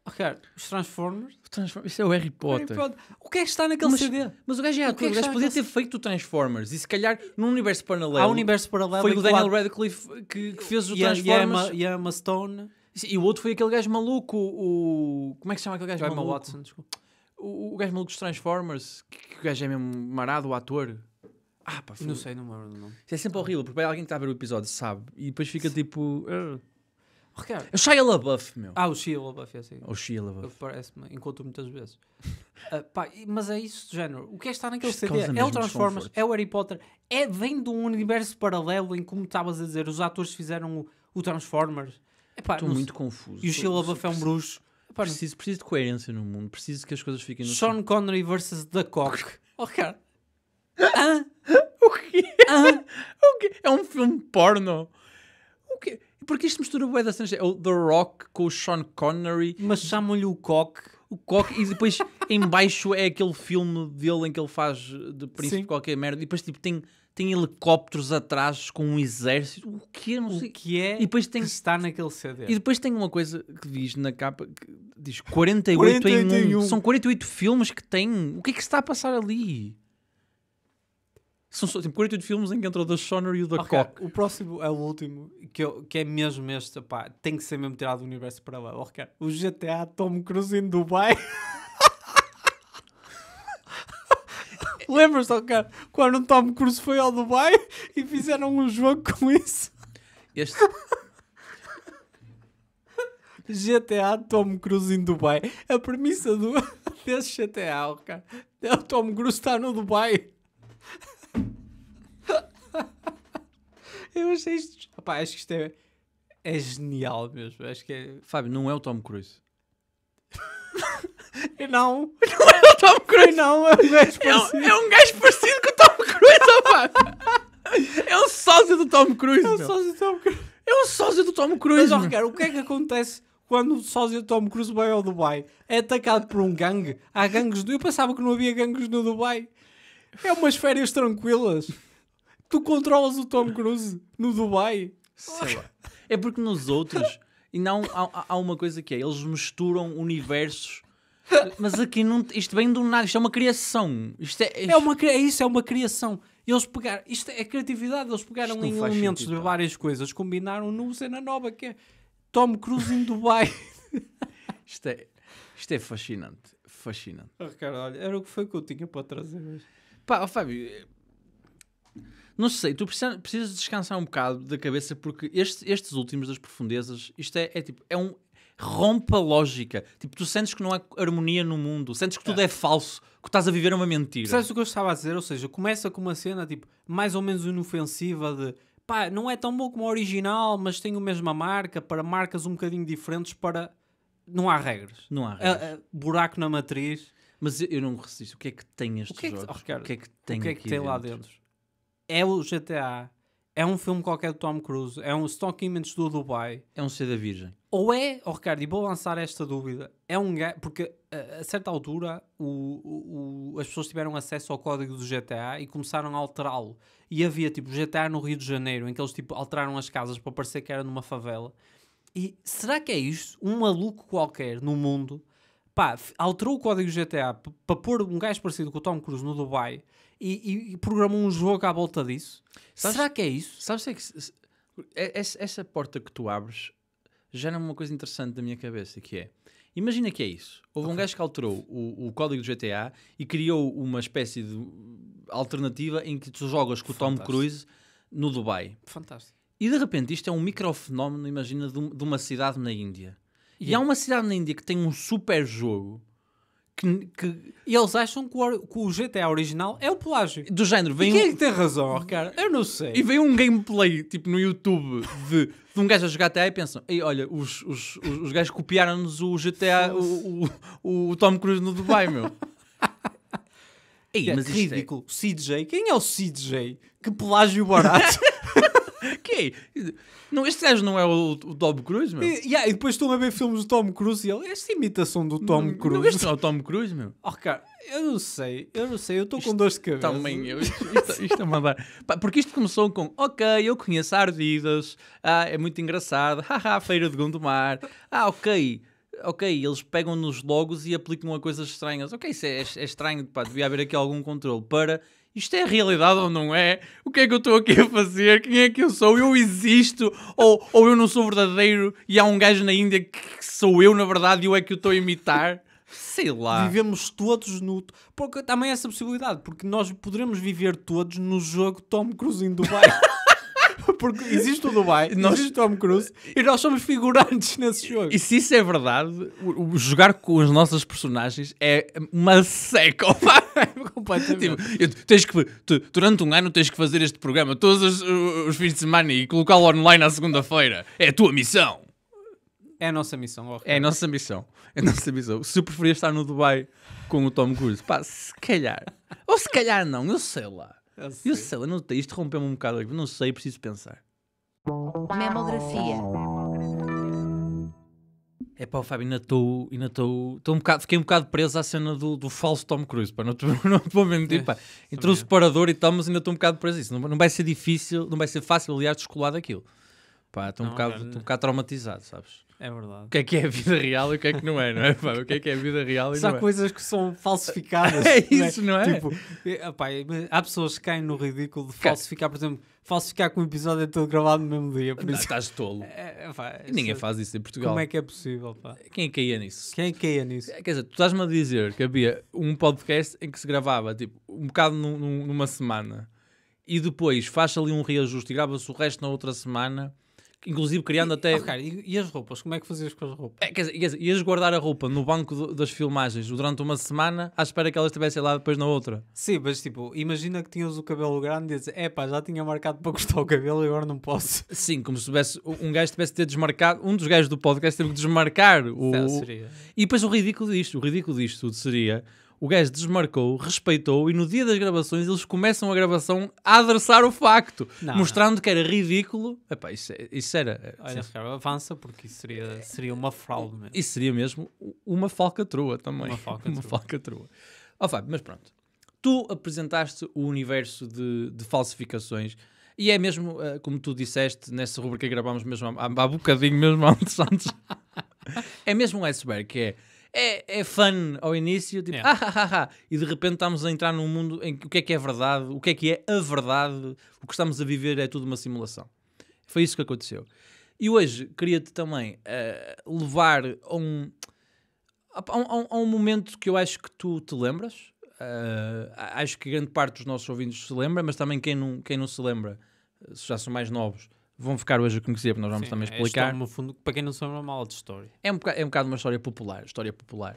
Ricardo, os Transformers. Transformers. Isso é o Harry Potter. Harry Potter. O que é que está naquele mas, CD? Mas o gajo é, é ator. O, gajo podia ter feito o Transformers e se calhar num universo paralelo. Há um universo paralelo. Foi o Daniel Radcliffe que, que fez o e Transformers. E a, e a Emma Stone. Sim, e o outro foi aquele gajo maluco, o. Como é que se chama aquele gajo Emma maluco? Watson, desculpa. O, o gajo maluco dos Transformers, que, que o gajo é mesmo marado, o ator. Ah, pá, foi... Não sei, não me lembro do nome. Isso é sempre horrível, porque alguém que está a ver o episódio sabe e depois fica tipo. Ah. Ricardo. É- é o Shia LaBeouf, meu. Ah, o Shia LaBeouf, é assim. É o Shia LaBeouf. Parece-me, encontro muitas vezes. uh, pá, mas é isso do género. O que é estar naquele CD? É o Transformers, é o Harry Potter, é, vem de um universo paralelo em como estavas a dizer, os atores fizeram o, o Transformers. Epá, Estou muito sei. confuso. E o Shia LaBeouf é um bruxo. Epá, não- Preciso, preciso de coerência no mundo. Preciso que as coisas fiquem no Sean Connery versus The Cock. Oh, cara. O quê? O quê? É um filme porno. O quê? Porque isto mistura o das cenas. É o The Rock com o Sean Connery, Mas chamam-lhe o Cock. o Cock, e depois embaixo é aquele filme dele em que ele faz de príncipe Sim. qualquer merda. E depois tipo, tem tem helicópteros atrás com um exército. O que é? Não sei. O que é e depois tem... que está naquele CD? E depois tem uma coisa que diz na capa, que diz 48, 48 em 1. Um. São 48 filmes que tem. O que é que se está a passar ali? São só, tipo, 48 filmes em que entrou o da Shonner e o da okay, Cock. O próximo é o último, que, eu, que é mesmo este, pá, tem que ser mesmo tirado do universo paralelo. Okay. O GTA Tom Cruise em Dubai. Lembras-te, cara, quando o Tom Cruise foi ao Dubai e fizeram um jogo com isso? Este... GTA Tom Cruise em Dubai. A premissa do... desse GTA, oh, cara. É o Tom Cruise está no Dubai. Eu achei isto. Opa, acho que isto é, é genial mesmo. Acho que é... Fábio, não é o Tom Cruise. E não. Não é o Tom Cruise. E não, é um gajo parecido. É, é um gajo parecido com o Tom Cruise, É um sócio do Tom Cruise. É um sócio do Tom Cruise. É um do Tom Cruise. Mas, o que é que acontece quando o sócio do Tom Cruise vai ao Dubai? É atacado por um gangue. Há gangues. Eu pensava que não havia gangues no Dubai. É umas férias tranquilas. Tu controlas o Tom Cruise no Dubai. Sei lá. É porque nos outros e não há, há uma coisa que é, eles misturam universos mas aqui não, isto vem do nada, isto é uma criação. Isto é, isto... é uma, é isso, é uma criação. Eles pegaram, isto é criatividade, eles pegaram em elementos sentido, de várias coisas, combinaram no cena nova que é Tom Cruise em Dubai. isto, é, isto é fascinante, fascinante. Oh, olha, era o que foi que eu tinha para trazer hoje. Pá, oh, Fábio, não sei, tu precisa, precisas descansar um bocado da cabeça porque este, estes últimos das profundezas, isto é, é tipo, é um, rompa lógica. Tipo, tu sentes que não há harmonia no mundo, sentes que tudo é. é, falso, que estás a viver uma mentira. Sabes o que eu estava a dizer? Ou seja, começa com uma cena tipo, mais ou menos inofensiva de pá, não é tão bom como a original, mas tem a mesma marca, para marcas um bocadinho diferentes, para. Não há regras. Não há regras. É, é, buraco na matriz. Mas eu não resisto. O que é que tem estes o que é que, jogos? Oh, Ricardo, o que é que tem, o que é que tem dentro? lá dentro? é o GTA, é um filme qualquer do Tom Cruise, é um Stock Images do Dubai. É um ser da virgem. Ou é, oh Ricardo, e vou lançar esta dúvida, é um gajo, porque a, eh, a certa altura o, o, as pessoas tiveram acesso ao código do GTA e começaram a alterá-lo. E havia tipo GTA no Rio de Janeiro, em que eles tipo alteraram as casas para parecer que era numa favela. E será que é isto? Um maluco qualquer no mundo Pá, alterou o código GTA para pôr um gajo parecido com o Tom Cruise no Dubai e, e programou um jogo à volta disso. Sabes, Será que é isso? Sabes é que é, essa, essa porta que tu abres gera é uma coisa interessante da minha cabeça, que é... Imagina que é isso. Houve okay. um gajo que alterou o, o, código do GTA e criou uma espécie de alternativa em que tu jogas com o Tom Cruise no Dubai. Fantástico. E de repente isto é um microfenómeno, imagina, de, de uma cidade na Índia. E há uma cidade na Índia que tem um super jogo que, que... E eles acham que o, que o, GTA original é o plágio. Do género, vem. E quem é um... é que tem razão, cara. Eu não sei. E vem um gameplay, tipo, no YouTube de, de um gajo a jogar GTA e pensam: Ei, olha, os, os, os, os gajos copiaram-nos o GTA, o, o, o, Tom Cruise no Dubai, meu. Ei, é mas é ridículo. É... CJ, quem é o CJ? Que plágio barato! que é? Não, este gajo não é o, o Tom Cruise, meu? E, yeah, e depois estou a ver filmes do Tom Cruise e ele, esta imitação do Tom não, Cruise. Não, este não é o Tom Cruise, meu? Oh, cara, eu não sei, eu não sei, eu estou com dor de cabeça. Também eu, isto, é uma barra. Porque isto começou com, ok, eu conheço a Ardidas, ah, é muito engraçado, haha, Feira de Gondomar, ah, ok ok, eles pegam nos logos e aplicam a coisas estranhas. Ok, isso é, é, é estranho, pá, devia haver aqui algum controle para isto é realidade ou não é? O que é que eu estou aqui a fazer? Quem é que eu sou? Eu existo? Ou, ou eu não sou verdadeiro e há um gajo na Índia que sou eu, na verdade, e eu é que o estou a imitar? Sei lá. Vivemos todos no. Porque também é essa possibilidade, porque nós poderemos viver todos no jogo Tom Cruise em Dubai. porque existe o Dubai, nós... existe o Tom Cruise e nós somos figurantes nesse jogo. E se isso é verdade, o, o jogar com as nossas personagens é uma seca. Completamente. Tipo, tens que, tu, durante um ano tens que fazer este programa todos os, os fins de semana e colocá-lo online à segunda-feira. É a tua missão. É a nossa missão. É a nossa missão. É a nossa missão. Se eu preferia estar no Dubai com o Tom Cruise, pá, se calhar. Ou se calhar não, eu sei lá. Eu sei, eu sei isto rompeu-me um bocado. Não sei, preciso pensar. Memografia. É pá, Fábio, ainda estou. Ainda estou. Um bocado, fiquei um bocado preso à cena do, do falso Tom Cruise. Pá, não te vou mentir. É, pá. Entrou o separador e tal, mas ainda estou um bocado preso isso. Não, não vai ser difícil, não vai ser fácil, aliás, descolar daquilo. Pá, estou um, bocado, um bocado traumatizado, sabes? É verdade. O que é que é vida real e o que é que não é, não é? Pá? O que é que é vida real e Só não é? coisas que são falsificadas. É, é isso, não é? Tipo, epá, eh, há pessoas que caem no ridículo de falsificar, por exemplo, falsificar que um episódio é todo gravado no mesmo dia. Por não, isso... Estás tolo. É, epá, é, Ninguém isso... É- faz isso em Portugal. Como é que é possível, pá? Quem caía nisso? Quem caía nisso? Quer dizer, tu estás-me a dizer que havia um podcast em que se gravava, tipo, um bocado num, numa semana e depois faz ali um reajuste e grava-se o resto na outra semana inclusive criando e, até. Oh, cara, e, e, as roupas? Como é que fazias com as roupas? É, quer dizer, ias guardar a roupa no banco do, das filmagens durante uma semana à espera que elas estivesse lá depois na outra. Sim, mas tipo, imagina que tinhas o cabelo grande e dizes, é pá, já tinha marcado para cortar o cabelo e agora não posso. Sim, como se tivesse, um gajo tivesse de ter desmarcado, um dos gajos do podcast teve que desmarcar o. Não, seria. E depois o ridículo disto, o ridículo disto tudo seria o gajo desmarcou, respeitou e no dia das gravações eles começam a gravação a adressar o facto, não, mostrando não. que era ridículo. Epá, isso, é- isso era. Eh, Olha, sim. Ricardo, avança porque isso seria, seria uma fraude mesmo. Isso seria mesmo uma falcatrua também. Uma falcatrua. uma falcatrua. Oh, Fábio, mas pronto. Tu apresentaste o universo de, de falsificações. E é mesmo, uh, como tu disseste, nessa rubrica que gravámos mesmo há, há bocadinho, mesmo antes, antes. é mesmo um iceberg, que é é, é fun ao início, tipo, yeah. Ah, ah, ah, ah, e de repente estamos a entrar num mundo em que o que é que é verdade, o que é que é a verdade, o que estamos a viver é tudo uma simulação. Foi isso que aconteceu. E hoje queria-te também uh, levar a um, a, um, a um momento que eu acho que tu te lembras, Uh, acho que grande parte dos nossos ouvintes se lembra, mas também quem não, quem não se lembra, eh, se já são mais novos, vão ficar hoje a conhecer, porque nós vamos Sim, também é explicar. É no fundo, para quem não sabe, é uma aula de história. É um, bocado, é um bocado uma história popular, história popular.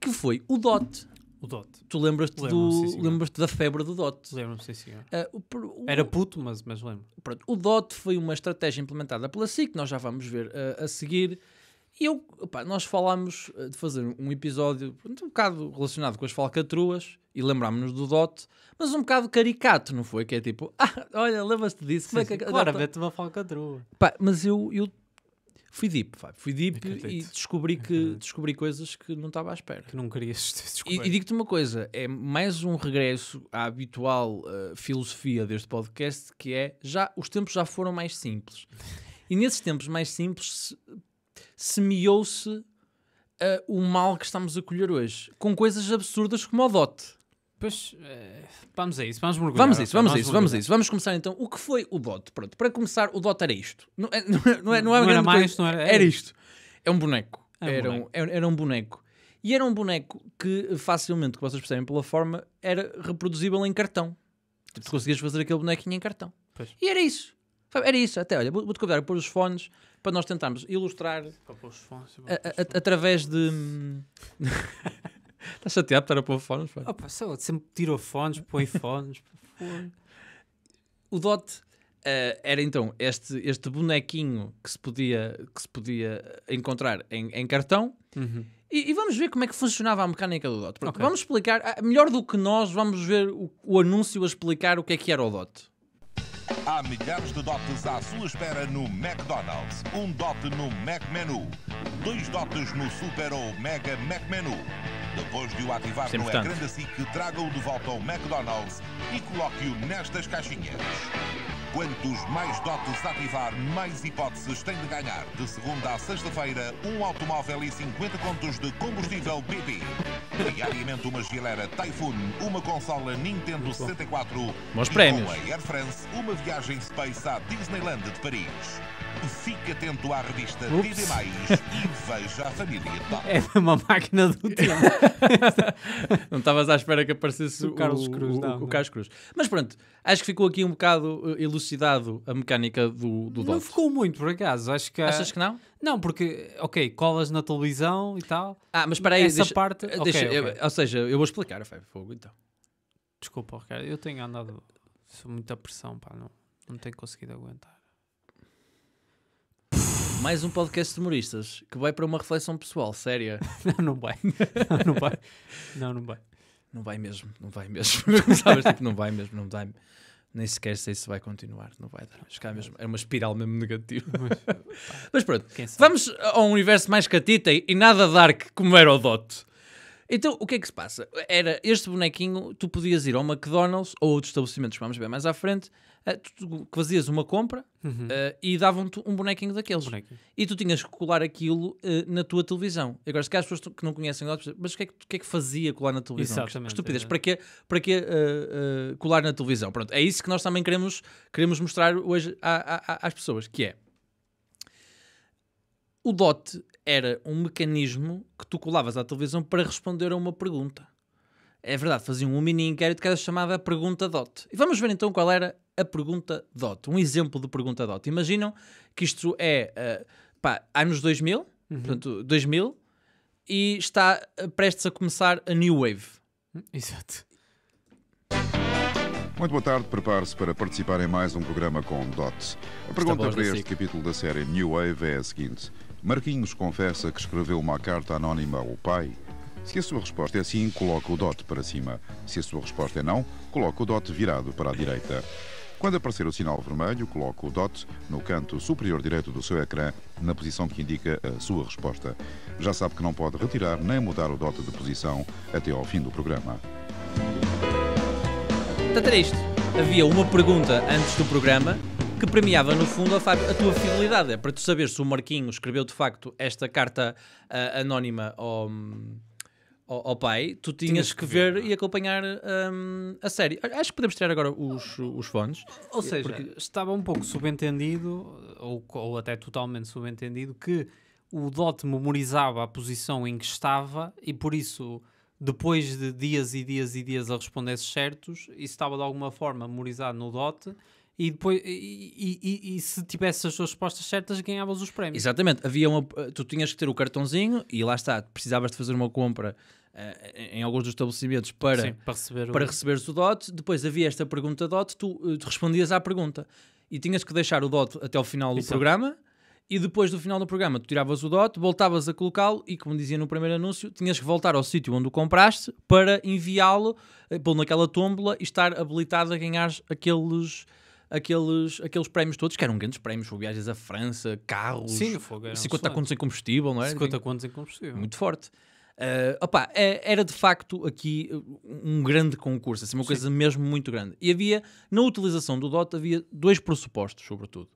Que foi o DOT. O DOT. Tu lembras-te do, lembras da febre do DOT? Lembro-me, sim, senhor. Uh, o, o, Era puto, mas, mas lembro. Pronto, o DOT foi uma estratégia implementada pela SIC, nós já vamos ver uh, a seguir, e eu, opa, nós falámos eh, de fazer um episódio um bocado relacionado com as falcatruas e lembrámos-nos do Dot, mas um bocado caricato, não foi? Que é tipo, ah, olha, lembras-te disso? Sim, como é que, claro, uma falcatrua. mas eu, eu fui deep, fui deep e descobri, que, descobri coisas que não estava à espera. Que não querias descobrir. E, e digo-te uma coisa, é mais um regresso à habitual uh, filosofia deste podcast, que é, já os tempos já foram mais simples. E nesses tempos mais simples semeou-se uh, o mal que estamos a colher hoje, com coisas absurdas como o dote. Pois, uh, vamos a isso, vamos mergulhar. Vamos a isso, vamos a isso, vamos a isso. Vamos começar então. O que foi o DOT? Pronto, para começar, o DOT era isto. É, não, é, não, é, não, é, não, era, não era mais, não era, era, é. isto. É um boneco. É um era, boneco. Um, era um boneco. E era um boneco que facilmente, que vocês percebem pela forma, era reproduzível em cartão. Tu conseguias fazer aquele bonequinho em cartão. Pois. E era isso. Era isso, até, olha, vou-te convidar a pôr os fones para nós tentarmos ilustrar através de. Estás hum, chateado de estar a pôr fones? Pá? Opa, só, sempre tirou fones, põe fones. o DOT uh, era então este, este bonequinho que se podia, que se podia encontrar em, em cartão. Uhum. E, e, vamos ver como é que funcionava a mecânica do DOT. okay. Vamos explicar, ah, melhor do que nós, vamos ver o, o anúncio a explicar o que é que era o DOT. Há milhares de dotes à sua espera no McDonald's. Um dote no McMenu. Dois dotes no Super ou Mega McMenu. Depois de o ativar é no ecrã da SIC, traga-o de volta ao McDonald's e coloque-o nestas caixinhas. Quantos mais dotes ativar, mais hipóteses tem de ganhar. De segunda a sexta-feira, um automóvel e 50 contos de combustível BP. Diariamente uma gilera Typhoon, uma consola Nintendo 64 Bons e prémios. com Air France, uma viagem Space à Disneyland de Paris. Fique atento à revista Ups. TV Mais e veja a família tal. É uma máquina do tempo. não estavas à espera que aparecesse o, o Carlos Cruz. O, não, o, não. o é? Carlos Cruz. Mas pronto, acho que ficou aqui um bocado ilustrado uh, elucidado a mecânica do, do Não ficou muito, por acaso. Acho que. Achas que não? Não, porque, ok, colas na televisão e tal. Ah, mas para aí, Essa deixa- parte. deixa- eu- ou seja, eu vou explicar, Fábio Fogo, então. Desculpa, Ricardo. Eu tenho andado sob muita pressão, pá. Não, não tenho conseguido aguentar. Mais um podcast de humoristas que vai para uma reflexão pessoal, séria. Não, não vai. Não, não vai. Não, não vai. Não vai mesmo, não vai mesmo. Sabes, tipo, não vai mesmo, não vai nem sequer sei se vai continuar, não vai dar. Acho que mesmo, é uma espiral mesmo negativa. Mas, Mas pronto, vamos a um universo mais catita e, nada dark como era o Dot. Então, o que é que se passa? Era este bonequinho, tu podias ir ao McDonald's ou outros estabelecimentos que vamos ver mais à frente eh, que tu, fazias uma compra uhum. uh, e davam-te um bonequinho daqueles. E tu tinhas que colar aquilo uh, na tua televisão. Agora, se calhar as pessoas que não conhecem nada, mas o que, é que, que, é que fazia colar na televisão? Exatamente. Estupidez. É. Para que, para que colar na televisão? Pronto, é isso que nós também queremos, queremos mostrar hoje a, a, a, às pessoas, que é o DOT era um mecanismo que tu colavas à televisão para responder a uma pergunta é verdade, faziam um mini inquérito que era chamada Pergunta DOT. E vamos ver então qual era a Pergunta DOT, um exemplo de Pergunta DOT. Imaginam que isto é, uh, pá, anos 2000, uhum. portanto, 2000, e está eh, prestes a começar a New Wave. Exato. Muito boa tarde, prepare-se para participar em mais um programa com DOTS. A pergunta para este capítulo da série New Wave é a seguinte: Marquinhos confessa que escreveu uma carta anónima ao pai se a sua resposta é sim, coloca o dot para cima. Se a sua resposta é não, coloca o dot virado para a direita. Quando aparecer o sinal vermelho, coloque o DOT no canto superior direito do seu ecrã, na posição que indica a sua resposta. Já sabe que não pode retirar nem mudar o DOT de posição até ao fim do programa. Está triste. Havia uma pergunta antes do programa que premiava, no fundo, a tua fidelidade. É para tu saber se o Marquinho escreveu de facto esta carta uh, anónima ao ao, ao pai, tu tinhas, que, que ver, ver e acompanhar um, a série. Acho que podemos tirar agora os, os fones. Ou eh, seja, porque... estava um pouco subentendido, ou, ou até totalmente subentendido, que o Dot memorizava a posição em que estava e por isso depois de dias e dias e dias a responder certos, isso estava de alguma forma memorizado no DOT. E, depois, e, e, e se tivesse as suas respostas certas, ganhavas os prémios. Exatamente. Havia uma, eh, tu tinhas que ter o cartãozinho e lá está, precisavas de fazer uma compra eh, em alguns dos estabelecimentos para, Sim, para, receber, para o... o DOT. Depois havia esta pergunta DOT, tu, eh, tu, respondias à pergunta e tinhas que deixar o DOT até o final do Exato. programa. E depois do final do programa, tu tiravas o DOT, voltavas a colocá-lo e, como dizia no primeiro anúncio, tinhas que voltar ao sítio onde o compraste para enviá-lo, eh, pô-lo naquela tómbola e estar habilitado a ganhar aqueles aqueles, aqueles prémios todos, que eram grandes prémios, viagens à França, carros, Sim, fogo, 50 contos em combustível, não é? 50 contos em combustível. Muito forte. Uh, opa, é, era de facto aqui eh, um grande concurso, assim, uma Sim. coisa mesmo muito grande. E havia, na utilização do DOT, havia dois pressupostos, sobretudo.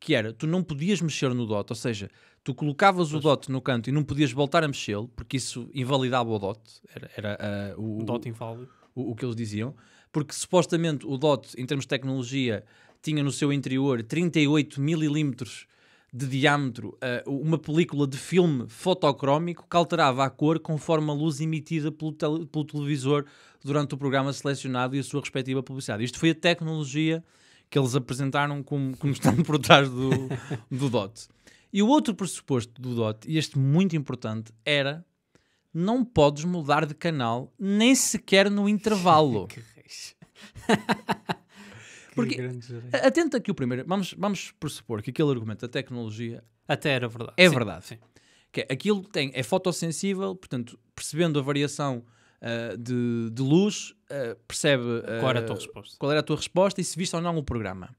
Que era, tu não podias mexer no DOT, ou seja, tu colocavas pois. o DOT no canto e não podias voltar a mexê-lo, porque isso invalidava o DOT. Era, era uh, o, DOT inválido. O, o que eles diziam. Porque supostamente o DOT, em termos de tecnologia, tinha no seu interior 38 milímetros mm de diâmetro, eh, uma película de filme fotocrómico que alterava a cor conforme a luz emitida pelo, tele, pelo televisor durante o programa selecionado e a sua respectiva publicidade. Isto foi a tecnologia que eles apresentaram como, como estando por trás do, do DOT. E o outro pressuposto do DOT, e este muito importante, era não podes mudar de canal nem sequer no intervalo. que Porque atenta aqui o primeiro. Vamos, vamos pressupor que aquele argumento da tecnologia. Até era verdade. É sim, verdade. Sim. Que é, aquilo tem, é fotossensível, portanto, percebendo a variação uh, de, de, luz, uh, percebe uh, qual, era a tua resposta. qual era a tua resposta e se viste ou não o programa.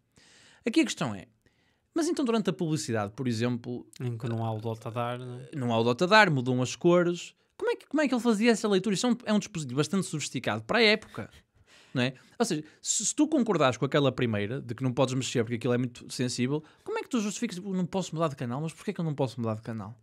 Aqui a questão é. Mas então, durante a publicidade, por exemplo. Em que não há o dot a dar. É? Não há o dot a dar, mudam as cores. Como é, que, como é que ele fazia essa leitura? Isso é um, é um dispositivo bastante sofisticado para a época não é? Ou seja, se, se tu concordares com aquela primeira, de que não podes mexer porque aquilo é muito sensível, como é que tu justificas, não posso mudar de canal, mas porquê que eu não posso mudar de canal?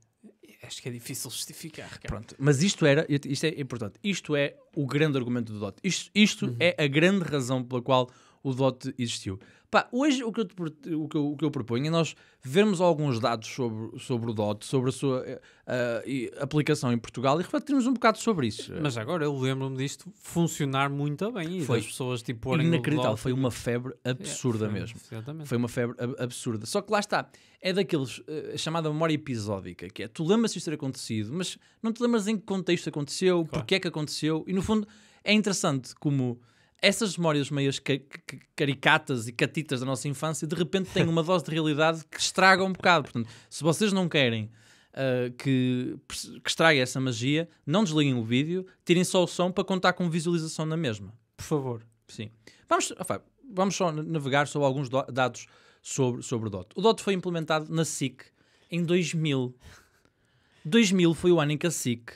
Acho que é difícil justificar. Cara. Pronto, mas isto era, isto é importante, isto é o grande argumento do DOT. Isto, isto uhum. é a grande razão pela qual o DOT existiu. Pá, hoje o que, eu te, o, que eu, o que eu proponho é nós vermos alguns dados sobre, sobre o DOT, sobre a sua uh, aplicação em Portugal e refletirmos um bocado sobre isso. Mas agora eu lembro-me disto funcionar muito bem e foi. das pessoas tipo porem Inacreditável, foi uma febre é, absurda foi, mesmo. Exatamente. Foi uma febre absurda. Só que lá está, é daqueles uh, chamada memória episódica, que é tu lembras isto ter acontecido, mas não te lembras em que contexto aconteceu, claro. porque é que aconteceu e no fundo é interessante como essas memórias meias ca caricatas e catitas da nossa infância, de repente têm uma dose de realidade que estraga um bocado. Portanto, se vocês não querem uh, que, que estrague essa magia, não desliguem o vídeo, tirem só o som para contar com visualização na mesma. Por favor. Sim. Vamos, vamos só navegar sobre alguns dados sobre, sobre o DOT. O DOT foi implementado na SIC em 2000. 2000 foi o ano em que a SIC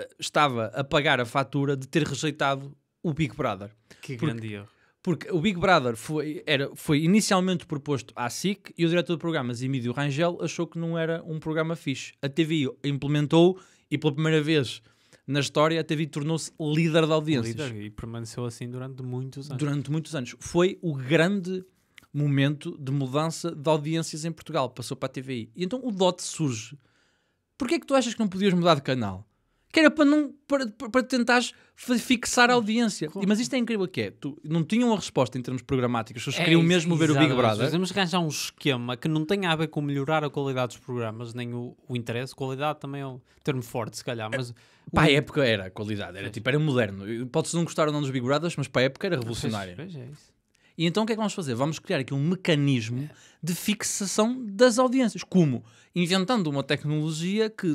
ah, estava a pagar a fatura de ter rejeitado o Big Brother. Que porque, grande erro. Porque o Big Brother foi, era, foi inicialmente proposto à SIC e o diretor de programas, Emílio Rangel, achou que não era um programa fixe. A TV implementou e pela primeira vez na história, a TV tornou-se líder da audiência. Líder e permaneceu assim durante muitos anos. Durante muitos anos. Foi o grande momento de mudança de audiências em Portugal. Passou para a TVI. E então o DOT surge. Porquê é que tu achas que não podias mudar de canal? Que era para, não, para, para tentares fixar a audiência. Mas isto é incrível que é. Tu, não tinham a resposta em termos programáticos. As pessoas é, queriam mesmo ver o Big Brother. Temos que arranjar um esquema que não tenha a ver com melhorar a qualidade dos programas, nem o, o interesse. Qualidade também é um termo forte, se calhar. Mas é, o... Para a época era qualidade. Era, tipo, era moderno. Pode-se não gostar ou não dos Big Brothers, mas para a época era revolucionário. Pois, pois é isso. E então o que é que vamos fazer? Vamos criar aqui um mecanismo é. de fixação das audiências. Como? Inventando uma tecnologia que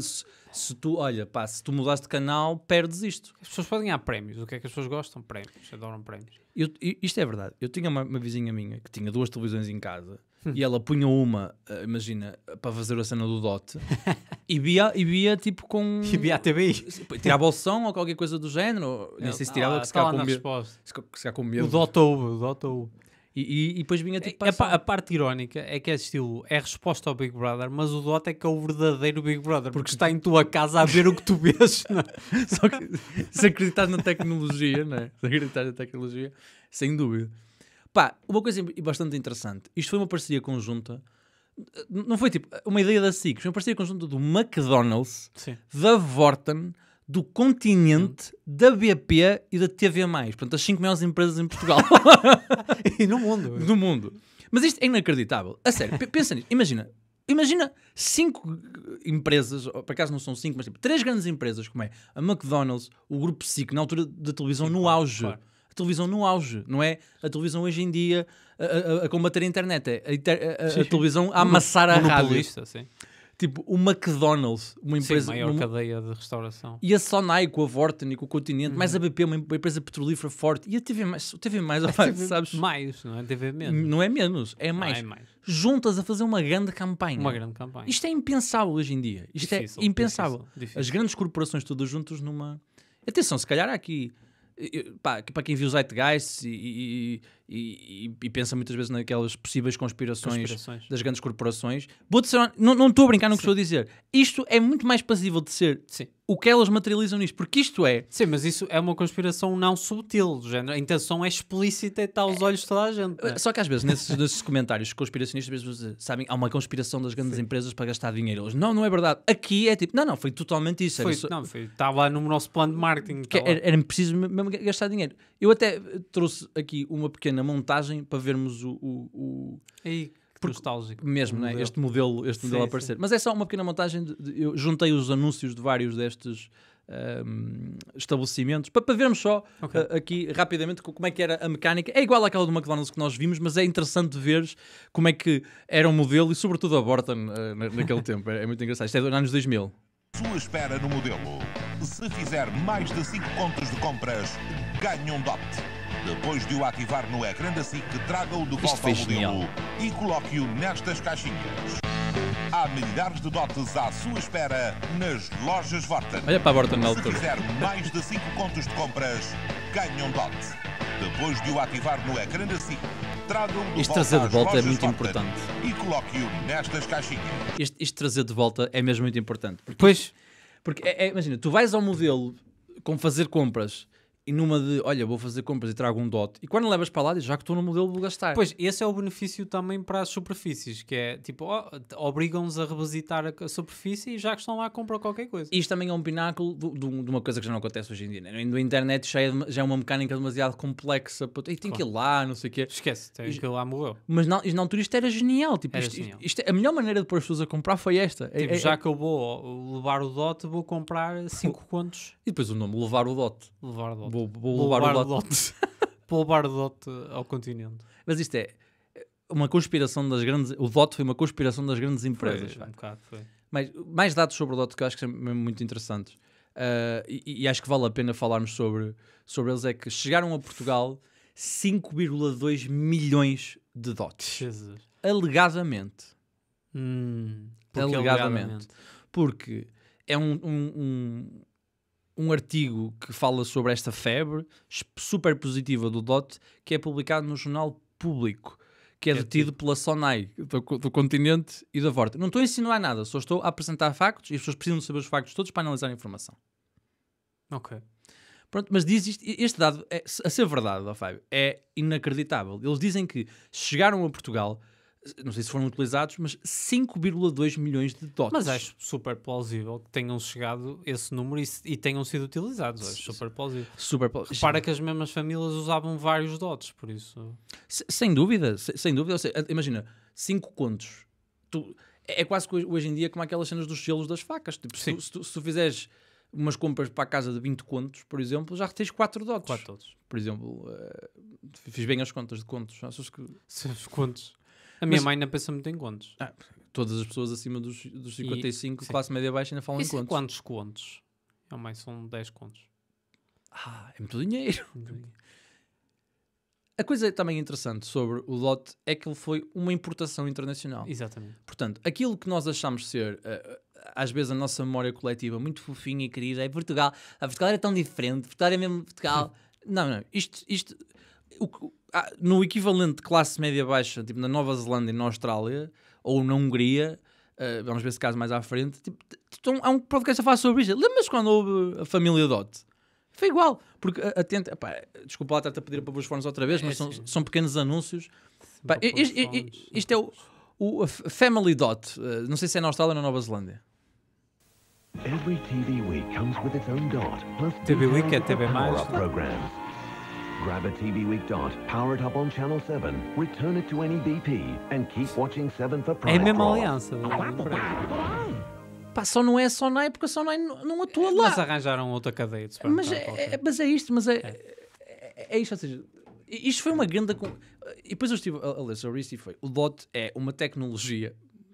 se tu, olha, pá, se tu mudaste de canal, perdes isto. As pessoas podem ganhar prémios. O que é que as pessoas gostam? Prémios. Adoram prémios. Eu, isto é verdade. Eu tinha uma, uma vizinha minha que tinha duas televisões em casa hum. e ela punha uma, eh, imagina, para fazer a cena do DOT e, via, e via tipo com. E via a TVI. Tirava o som ou qualquer coisa do género. Nem sei se tá tirava, que tá se calhar com, medo, se, se com O DOT houve, o DOT houve. E, e, e, depois vinha tipo. É, a, a parte irónica é que é estilo, é resposta ao Big Brother, mas o Dota é que é o verdadeiro Big Brother, porque está em tua casa a ver o que tu vês. Não? É? Só que se acreditar na tecnologia, não é? Se acreditar na tecnologia, sem dúvida. Pá, uma coisa bastante interessante. Isto foi uma parceria conjunta. Não foi tipo uma ideia da SIC, foi uma parceria conjunta do McDonald's, Sim. da Vorten do continente, da BP e da TV+. Portanto, as cinco maiores empresas em Portugal. e no mundo. No mundo. Mas isto é inacreditável. A sério, pensa nisso. Imagina, imagina cinco empresas, por acaso não são cinco, mas tipo, três grandes empresas, como é a McDonald's, o Grupo SIC, na altura da televisão Sim, no claro, auge. Claro. A televisão no auge, não é? A televisão hoje em dia a, a, a combater a internet, é a, a televisão a amassar a rádio. Sim. Tipo, o McDonald's, uma empresa. Sim, maior uma... cadeia de restauração. E a Sonai com a Vorten e com o Continente, uhum. mais a uhum. BP, uma empresa petrolífera forte. E a TV Mais, o TV Mais, é mais, sabes? Mais, não é TV menos. Não é menos, é ah, mais. Ah, é mais. Juntas a fazer uma grande campanha. Uma grande campanha. Isto é impensável hoje em dia. Isto é difícil, é impensável. Difícil, difícil. As grandes corporações todas juntas numa. Atenção, se calhar há aqui para quem viu Zeitgeist e, e, e, e, pensa muitas vezes naquelas possíveis conspirações, conspirações. das grandes corporações, vou dizer, não estou a brincar, não estou a dizer. Isto é muito mais passível de ser Sim o que elas materializam nisto, porque isto é. Sim, mas isso é uma conspiração não subtil, do género. A intenção é explícita e está aos é... olhos de toda a gente. É? Só que às vezes, nesses, nesses comentários conspiracionistas, vezes, sabem, há uma conspiração das grandes Sim. empresas para gastar dinheiro. Eles, não, não é verdade. Aqui é tipo, não, não, foi totalmente isso. Foi, não, foi, estava no nosso plano de marketing. Que era, era preciso mesmo gastar dinheiro. Eu até trouxe aqui uma pequena montagem para vermos o. o, o... Aí, porque, nostálgico. Mesmo, né? este modelo, este sim, modelo aparecer. Sim. Mas é só uma pequena montagem. De, de, eu juntei os anúncios de vários destes um, estabelecimentos para, para vermos só okay. uh, aqui rapidamente como é que era a mecânica. É igual àquela do McDonald's que nós vimos, mas é interessante ver como é que era o um modelo e, sobretudo, a Borton uh, eh, naquele tempo. É, é, muito engraçado. Isto é dos anos 2000. Sua espera no modelo. Se fizer mais de 5 contos de compras, ganha um dote. Depois de o ativar no ecrã da SIC, traga-o do golpe ao modelo e coloque-o nestas caixinhas. Há milhares de dotes à sua espera nas lojas Vorten. Olha para a Vorten na altura. Se fizer mais de 5 contos de compras, ganha um Depois de o ativar no ecrã da SIC, traga-o Este trazer de volta é muito importante. E coloque-o nestas caixinhas. Este, este, trazer de volta é mesmo muito importante. pois. Porque, é, é, imagina, tu vais ao modelo com fazer compras e numa de, olha, vou fazer compras e trago um dot. E quando levas para lá, já que estou no modelo, vou gastar. Pois, esse é o benefício também para as superfícies, que é, tipo, oh, obrigam-nos a revisitar a superfície e já que estão lá, compram qualquer coisa. Isto também é um pináculo do, do, de uma coisa que já não acontece hoje em dia, né? Do internet já é, já é uma mecânica demasiado complexa. E tem claro. que ir lá, não sei o quê. Esquece, tem que ir lá, morreu. Mas na, na altura isto era genial. Tipo, era isto, genial. Isto, isto, a melhor maneira de pôr as pessoas a comprar foi esta. É, tipo, é, já é, que eu vou levar o dot, vou comprar 5 contos. E depois o nome, levar o dote Levar o dot. Vou, vou levar o lote. vou levar o lote ao continente. Mas isto é uma conspiração das grandes. O dot foi uma conspiração das grandes empresas. Foi, um bocado, foi. Mas, mais dados sobre o dot, que eu acho que são muito interessantes. Uh, e, e, acho que vale a pena falarmos sobre, sobre eles. É que chegaram a Portugal 5,2 milhões de dotes. Jesus. Alegadamente. Hum, é alegadamente. Porque é um, um um artigo que fala sobre esta febre super positiva do DOT, que é publicado no jornal Público, que é, é detido tipo pela SONAI do, do continente e da Vorta. Não estou a insinuar nada, só estou a apresentar factos e as pessoas precisam saber os factos todos para analisar a informação. Ok. Pronto, mas diz isto, este dado, é, a ser verdade, ó Fábio, é inacreditável. Eles dizem que chegaram a Portugal não sei se foram utilizados, mas 5,2 milhões de dotes. Mas acho super plausível que tenham chegado esse número e, e tenham sido utilizados. Acho super plausível. Super plausível. Repara Sim. que as mesmas famílias usavam vários dotes, por isso. sem dúvida, sem dúvida. imagina, 5 contos. Tu, é, é quase que hoje em dia como aquelas cenas dos selos das facas. Tipo, se tu, se, tu, se tu fizeres umas compras para a casa de 20 contos, por exemplo, já retens 4 dotes. 4 dots Por exemplo, uh, fiz bem as contas de contos. Achas que... Se os contos... A minha Mas, mãe ainda pensa muito em contos. Ah, todas as pessoas acima dos, dos 55, e, classe média baixa, ainda falam e em contos. quantos contos? A mãe são 10 contos. Ah, é muito dinheiro. muito dinheiro. A coisa também interessante sobre o lote é que ele foi uma importação internacional. Exatamente. Portanto, aquilo que nós achamos ser, eh, eh, às vezes, a nossa memória coletiva muito fofinha e querida é Portugal. A Portugal era tão diferente, Portugal é mesmo Portugal. não, não, isto, isto o, ah, no equivalente de classe média baixa, tipo na Nova Zelândia e na Austrália, ou na Hungria, uh, vamos ver esse caso mais à frente, tipo, então, há um podcast a falar sobre isto. Lembras quando houve a família Dot? Foi igual, porque atenta. desculpa lá estar-te a pedir para os fones outra vez, é, mas é, são, são, pequenos anúncios. isto, isto, é o, o Family Dot. Uh, ah, não sei se é na Austrália ou na Nova Zelândia. Every TV Week comes with its own dot. TV Week é TV mais. Grab a TV Week Dot, power it up on Channel 7, return it to any BP, and keep watching 7 for É a mesma aliança. Pá, só não é a Sonai é, porque a Sonai é, não atua lá. Mas arranjaram outra cadeia de mas é, é, mas é isto, mas é, é. é isto, ou seja, isto foi uma grande. E depois eu estive a, a ler sobre isto e foi: o DOT é uma tecnologia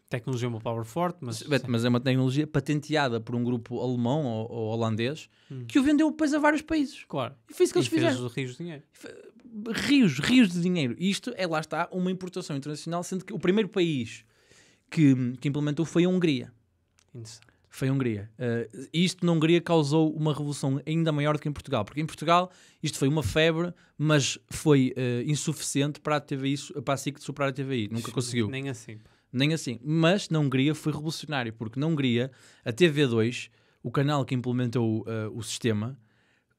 Tecnologia é uma power forte, mas... Mas é uma tecnologia patenteada por um grupo alemão ou, ou holandês hum. que o vendeu depois a vários países. Claro. E foi isso que e eles fizeram. rios de dinheiro. Rios, rios de dinheiro. Isto é, lá está, uma importação internacional, sendo que o primeiro país que, que implementou foi a Hungria. Interessante. Foi a Hungria. Uh, isto na Hungria causou uma revolução ainda maior do que em Portugal, porque em Portugal isto foi uma febre, mas foi uh, insuficiente para a, TVI, para a SIC de superar a TVI. Nunca conseguiu. Nem assim nem assim. Mas na Hungria foi revolucionário, porque na Hungria a TV2, o canal que implementou uh, o sistema,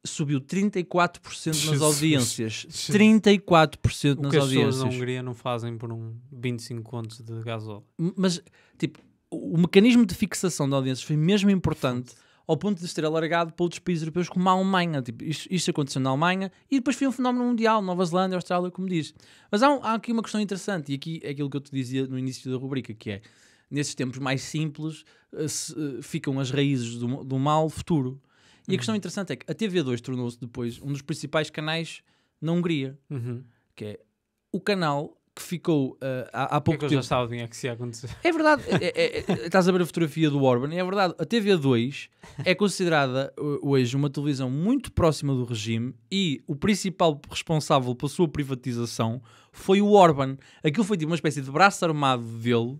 subiu 34% nas Jesus. audiências. 34% o nas audiências. as pessoas na Hungria não fazem por um 25 contos de gasóleo. Mas, tipo, o mecanismo de fixação de audiências foi mesmo importante ao ponto de ser alargado para outros países europeus como a Alemanha. Tipo, isto, isto aconteceu na Alemanha e depois foi um fenómeno mundial, Nova Zelândia, Austrália, como diz. Mas há, um, há aqui uma questão interessante, e aqui é aquilo que eu te dizia no início da rubrica, que é, nesses tempos mais simples, eh, se, eh, ficam as raízes do, do mal futuro. E uhum. a questão uhum. interessante é que a TV2 tornou-se depois um dos principais canais na Hungria, uhum. que é o canal que ficou uh, há, há pouco é que tempo. Eu já sabia que ia acontecer. É verdade, é, é, é estás a ver a fotografia do Orban, é verdade. A TV2 é considerada eh, hoje uma televisão muito próxima do regime e o principal responsável pela sua privatização foi o Orban. Aquilo foi tipo uma espécie de braço armado dele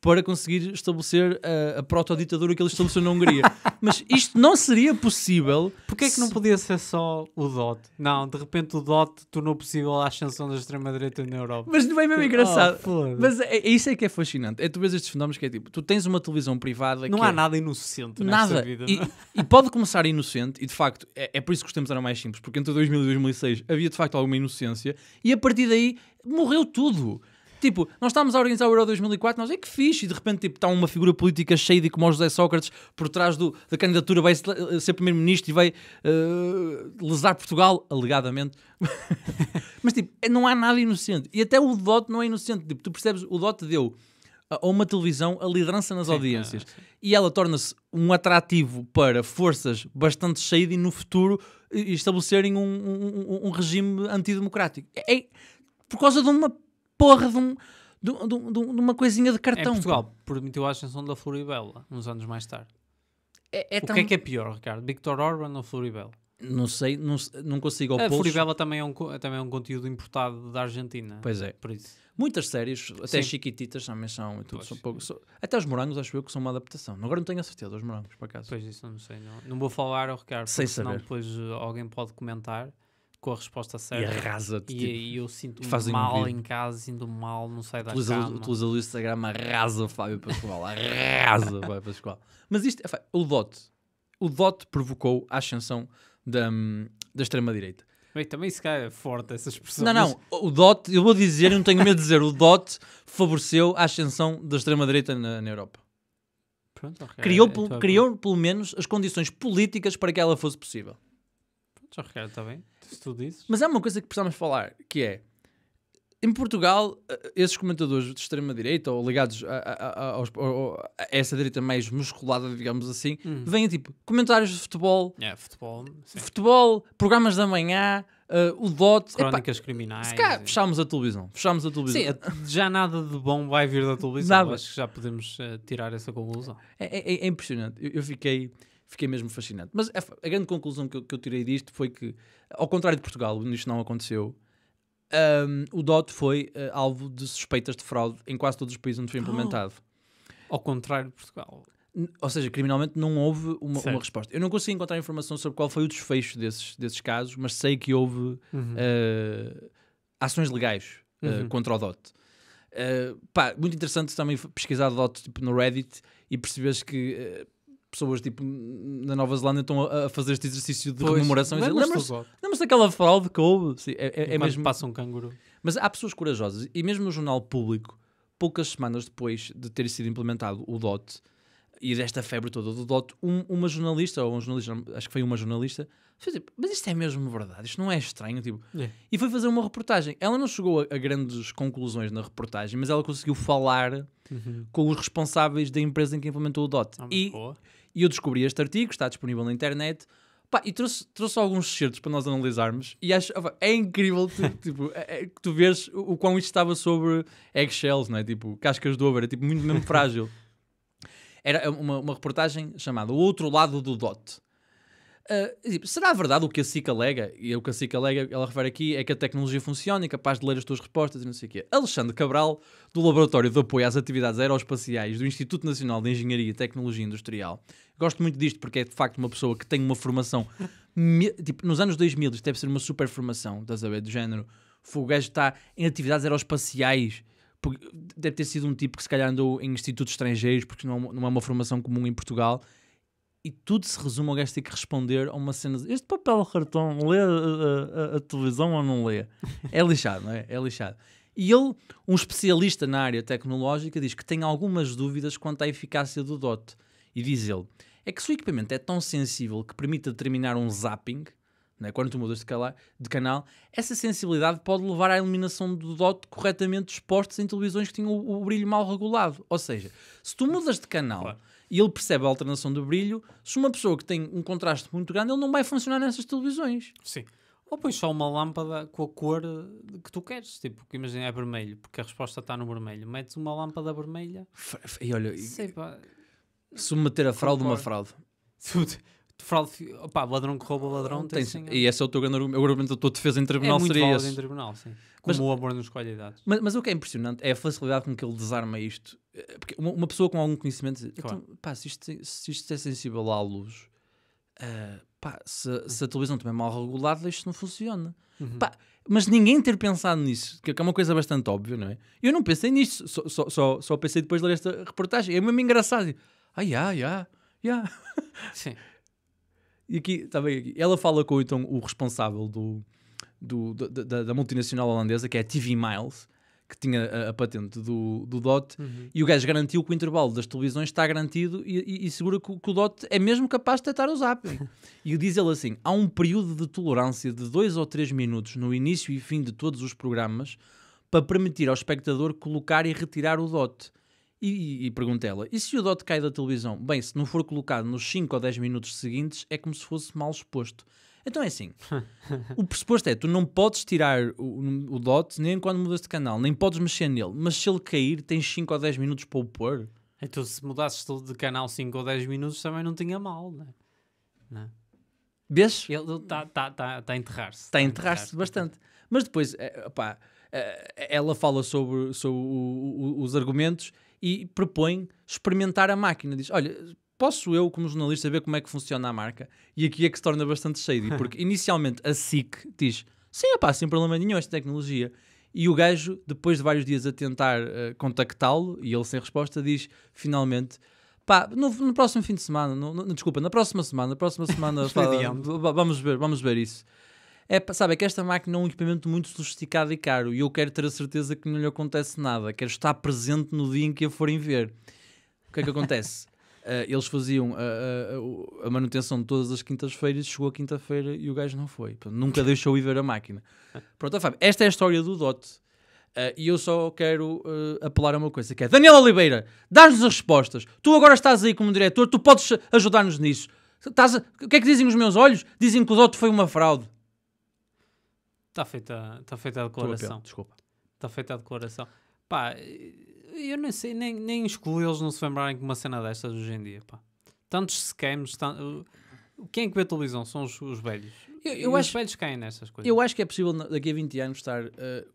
para conseguir estabelecer a, a proto-ditadura que ele estabeleceu na Hungria. Mas isto não seria possível. Porquê é que não podia ser só o DOT? Não, de repente o DOT tornou possível a ascensão da extrema-direita na Europa. Mas não é mesmo tipo, engraçado. Oh, Mas é, é, isso é que é fascinante. É tu vês estes fenómenos que é tipo, tu tens uma televisão privada. Não há é... nada inocente nada. nesta vida. E, e, pode começar inocente, e de facto, é, é por isso que os tempos eram mais simples, porque entre 2000 e 2006 havia de facto alguma inocência, e a partir daí morreu tudo. Tipo, nós estávamos a organizar o Euro 2004, nós é que fixe, e de repente tipo, está uma figura política cheia de como o José Sócrates por trás do, da candidatura, vai eh, ser primeiro-ministro e vai uh, lesar Portugal, alegadamente. Mas tipo, não há nada inocente. E até o Dote não é inocente. Tipo, tu percebes, o Dote deu a uma televisão a liderança nas sim, audiências. E ela torna-se um atrativo para forças bastante cheia de no futuro estabelecerem um, um, um regime antidemocrático. É, é por causa de uma porra de, um, de, de, de uma coisinha de cartão. É Portugal permitiu a ascensão da Floribela uns anos mais tarde. É, é o que é que é pior, Ricardo? Victor Orban ou Floribela? Não sei, não, não consigo opor. A Floribela também é, um, também é um conteúdo importado da Argentina. Pois é. Por isso. Muitas séries, até Sim. chiquititas também são. Tudo, são pouco, até os morangos acho eu que são uma adaptação. Agora não tenho a certeza dos morangos, por acaso. Pois isso, não sei. Não, não vou falar, Ricardo, Sem senão saber. depois eh, alguém pode comentar com a resposta certa. E arrasa-te. E, tipo, e eu sinto um mal um em casa, sinto mal, não sei da utiliza, cama. usas o Instagram, arrasa Fábio Pascoal. arrasa Fábio Pascoal. Mas isto, é, o DOT. O DOT provocou a ascensão da, hum, da extrema-direita. também se calhar é forte essa expressão. Não, não, o DOT, eu vou dizer, eu não tenho medo de dizer, o DOT favoreceu a ascensão da extrema-direita na, na Europa. Pronto, okay, criou, é, é, criou pelo menos as condições políticas para que ela fosse possível. Só Ricardo, está bem? Se tu dizes. Mas há uma coisa que precisamos falar, que é em Portugal, eh, esses comentadores de extrema-direita ou ligados a, a, a, a, essa direita mais musculada, digamos assim, hum. vêm tipo comentários de futebol, é, futebol, sim. futebol, programas da manhã, uh, o DOT, crónicas criminais. Se cá, e... fechámos a televisão, fechámos a televisão. Sim, é, já nada de bom vai vir da televisão, nada. acho que já podemos uh, tirar essa conclusão. É, é, é impressionante, eu, eu fiquei fiquei mesmo fascinante. Mas a, a grande conclusão que eu, que eu, tirei disto foi que, ao contrário de Portugal, onde isto não aconteceu, um, o DOT foi uh, alvo de suspeitas de fraude em quase todos os países onde foi ah. implementado. Oh. Ao contrário de Portugal. ou seja, criminalmente não houve uma, uma, resposta. Eu não consegui encontrar informação sobre qual foi o desfecho desses, desses casos, mas sei que houve uhum. uh, ações legais uh, uhum. contra o DOT. Uh, pá, muito interessante também pesquisar o DOT tipo, no Reddit e perceberes que pessoas tipo, na Nova Zelândia estão a, a fazer este exercício de pois, rememoração. lembras se daquela fraude que houve? Sim, é, é, é mesmo... passa um canguru. Mas há pessoas corajosas e mesmo no jornal público, poucas semanas depois de ter sido implementado o DOT e desta febre toda do DOT, um, uma jornalista, ou um jornalista, acho que foi uma jornalista, fez tipo, mas isto é mesmo verdade, isto não é estranho, tipo. É. E foi fazer uma reportagem. Ela não chegou a, a grandes conclusões na reportagem, mas ela conseguiu falar uhum. com os responsáveis da empresa em que implementou o DOT. Ah, e boa. E eu descobri este artigo, está disponível na internet. Pá, e trouxe, trouxe alguns certos para nós analisarmos e acho, opa, é incrível tu, tipo, é, é, que tu vês o, o quão isto estava sobre eggshells, não é? Tipo, cascas de ovo, era é tipo muito mesmo frágil. Era uma, uma reportagem chamada O Outro Lado do DOT. Uh, tipo, será verdade o que a sica alega? E o que a sica alega, ela refere aqui, é que a tecnologia funciona e é capaz de ler as tuas respostas e não sei o quê. Alexandre Cabral, do Laboratório de Apoio às Atividades Aeroespaciais do Instituto Nacional de Engenharia e Tecnologia Industrial, Gosto muito disto porque é de facto uma pessoa que tem uma formação. tipo, nos anos 2000 isto deve ser uma super formação, estás a ver? Do género. O gajo está em atividades aeroespaciais. Deve ter sido um tipo que se calhar andou em institutos estrangeiros porque não, não é uma formação comum em Portugal e tudo se resume ao gajo ter que responder a uma cena. Este papel cartão lê a, a, a, televisão ou não lê? É lixado, não é? É lixado. E ele, um especialista na área tecnológica, diz que tem algumas dúvidas quanto à eficácia do DOT. E diz ele: é que se o equipamento é tão sensível que permite determinar um zapping, né, quando tu mudas de canal, essa sensibilidade pode levar à eliminação do dot corretamente expostos em televisões que tinham o, o brilho mal regulado. Ou seja, se tu mudas de canal claro. e ele percebe a alternação do brilho, se uma pessoa que tem um contraste muito grande, ele não vai funcionar nessas televisões. Sim. Ou põe só uma lâmpada com a cor eh, que tu queres, tipo, que imagina é vermelho, porque a resposta está no vermelho. Metes uma lâmpada vermelha. E olha, Sei, pá. Submeter a fraude Concordo. uma fraude. fraude, opá, ladrão que rouba ladrão tem, tem assim E esse é o teu grande argumento, é o argumento da tua defesa em é tribunal é muito seria esse. em tribunal, sim. Como mas, o amor nos qualidades. Mas, mas, o que é impressionante é a facilidade com que ele desarma isto. Eh, porque uma, uma pessoa com algum conhecimento diz, claro. então, pá, se isto, se isto é sensível à luz, uh, pá, se, se, a televisão também é mal regulada, isto não funciona. Uhum. Pá, mas ninguém ter pensado nisso, que é uma coisa bastante óbvia, não é? Eu não pensei nisto, só, só, só, só pensei depois de ler esta reportagem. É mesmo engraçado. Ah, já, já, já. Sim. E aqui, está bem aqui. Ela fala com então o responsável do, do, da, da, multinacional holandesa, que é a TV Miles, que tinha a, a patente do, do DOT, uhum. e o gajo garantiu que o intervalo das televisões está garantido e, e, e segura que, que, o DOT é mesmo capaz de detectar o zap. e diz ele assim: há um período de tolerância de dois ou três minutos no início e fim de todos os programas para permitir ao espectador colocar e retirar o DOT. E, e pergunta ela: e se o dot cai da televisão? Bem, se não for colocado nos 5 ou 10 minutos seguintes, é como se fosse mal exposto. Então é assim: o pressuposto é tu não podes tirar o, o dot nem quando mudas de canal, nem podes mexer nele, mas se ele cair, tens 5 ou 10 minutos para o pôr. Então, se mudasses de canal 5 ou 10 minutos, também não tinha mal, né? não né? Vês? Ele está tá, tá, tá a enterrar-se. Está tá a enterrar-se enterrar bastante. Mas depois, eh, pá, eh, ela fala sobre, sobre os argumentos e propõe experimentar a máquina. Diz: Olha, posso eu, como jornalista, saber como é que funciona a marca? E aqui é que se torna bastante shady, porque inicialmente a SIC diz: Sim, opá, sem problema nenhum, esta tecnologia. E o gajo, depois de vários dias a tentar uh, contactá-lo e ele sem resposta, diz finalmente: pá, no, no próximo fim de semana, no, no, desculpa, na próxima semana, na próxima semana, fala, vamos ver, vamos ver isso é, sabe, é que esta máquina é um equipamento muito sofisticado e caro e eu quero ter a certeza que não lhe acontece nada, quero estar presente no dia em que a forem ver. O que é que acontece? Uh, eles faziam a, ah, a, ah, a, manutenção de todas as quintas-feiras, chegou a quinta-feira e o gajo não foi. nunca deixou ir ver a máquina. Pronto, Fábio, esta é a história do DOT. Uh, e eu só quero uh, apelar a uma coisa, que é Daniel Oliveira, dá-nos as respostas. Tu agora estás aí como diretor, tu podes ajudar-nos nisso. Estás a... O que é que dizem os meus olhos? Dizem que o DOT foi uma fraude. Está feita, tá feita a declaração. desculpa. Está feita a declaração. Pá, eu nem sei, nem, nem excluo eles não se lembrarem de uma cena destas hoje em dia, pá. Tantos scams, quem é que vê televisão? São os, os velhos. Eu, eu acho, os velhos caem nestas coisas. Eu acho que é possível daqui a 20 anos estar uh,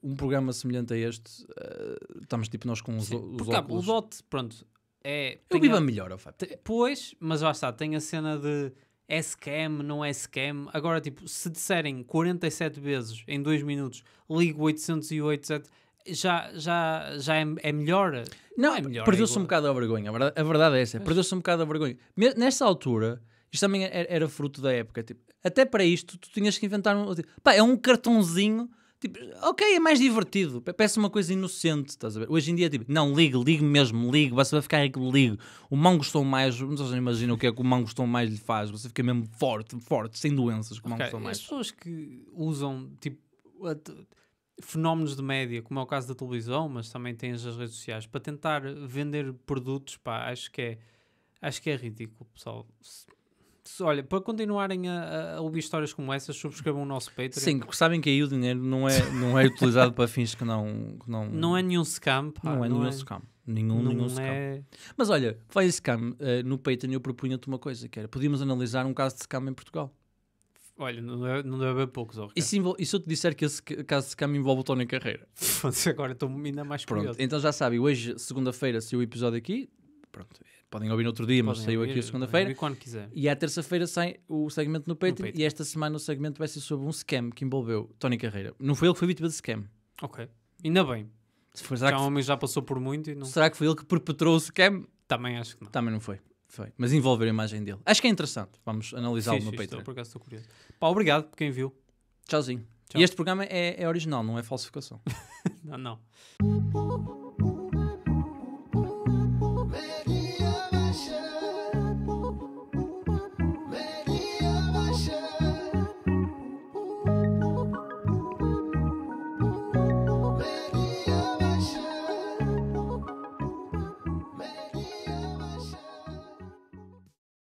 um programa semelhante a este. Uh, estamos tipo nós com os, Sim, os porque, óculos. o DOT, pronto, é... Eu vivo a, melhor, ao Fábio. Pois, mas lá está, tem a cena de é scam, não é scam. Agora, tipo, se disserem 47 vezes em 2 minutos, ligo 808, etc., já, já, já é, é melhor. Não, não é melhor. Perdeu-se um bocado a vergonha. A verdade, a verdade é essa. Perdeu-se um bocado a vergonha. Nesta altura, isto também era, é, era fruto da época. Tipo, até para isto, tu tinhas que inventar um. Tipo, pá, é um cartãozinho Tipo, ok, é mais divertido. Parece uma coisa inocente, estás a ver? Hoje em dia, tipo, não, ligue, ligue mesmo, ligo você vai ficar ligo O mão gostou mais, não imaginam se imagina o que é que o mão gostou mais lhe faz. Você fica mesmo forte, forte, sem doenças, okay. mais. As pessoas que usam, tipo, fenómenos de média, como é o caso da televisão, mas também tens as redes sociais, para tentar vender produtos, pá, acho que é, acho que é ridículo, pessoal olha, para continuarem a, a, ouvir histórias como essas, subscrevam o nosso Patreon. Sim, porque sabem que aí o dinheiro não é, não é utilizado para fins que não, que não. Não é nenhum scam. Pá, não é nenhum é... scam. Nenhum, não nenhum é- scam. É... Mas olha, vai scam. Uh, no Patreon eu propunha-te uma coisa, que era, podíamos analisar um caso de scam em Portugal. Olha, não deve, não deve haver poucos. Oh, e, se e se eu te disser que esse caso de scam envolve o Tony Carreira? Agora estou ainda mais Pronto, Então já sabe, hoje, segunda-feira, se o episódio aqui, pronto, podem ouvir no outro dia, podem mas saiu ouvir, aqui segunda-feira. quando quiser. E à terça-feira sai o segmento no Patreon, no Patreon, e esta semana o segmento vai ser sobre um scam que envolveu Tony Carreira. Não foi ele que foi vítima de scam. Ok. Ainda bem. Se for, será já que... É homem já passou por muito e não... Será que foi ele que perpetrou o scam? Também acho que não. Também não foi. Foi. Mas envolver a imagem dele. Acho que é interessante. Vamos analisá-lo no Patreon. Estou, por acaso estou curioso. Pá, obrigado por quem viu. Tchauzinho. Tchau. E este programa é, é original, não é falsificação. não, não.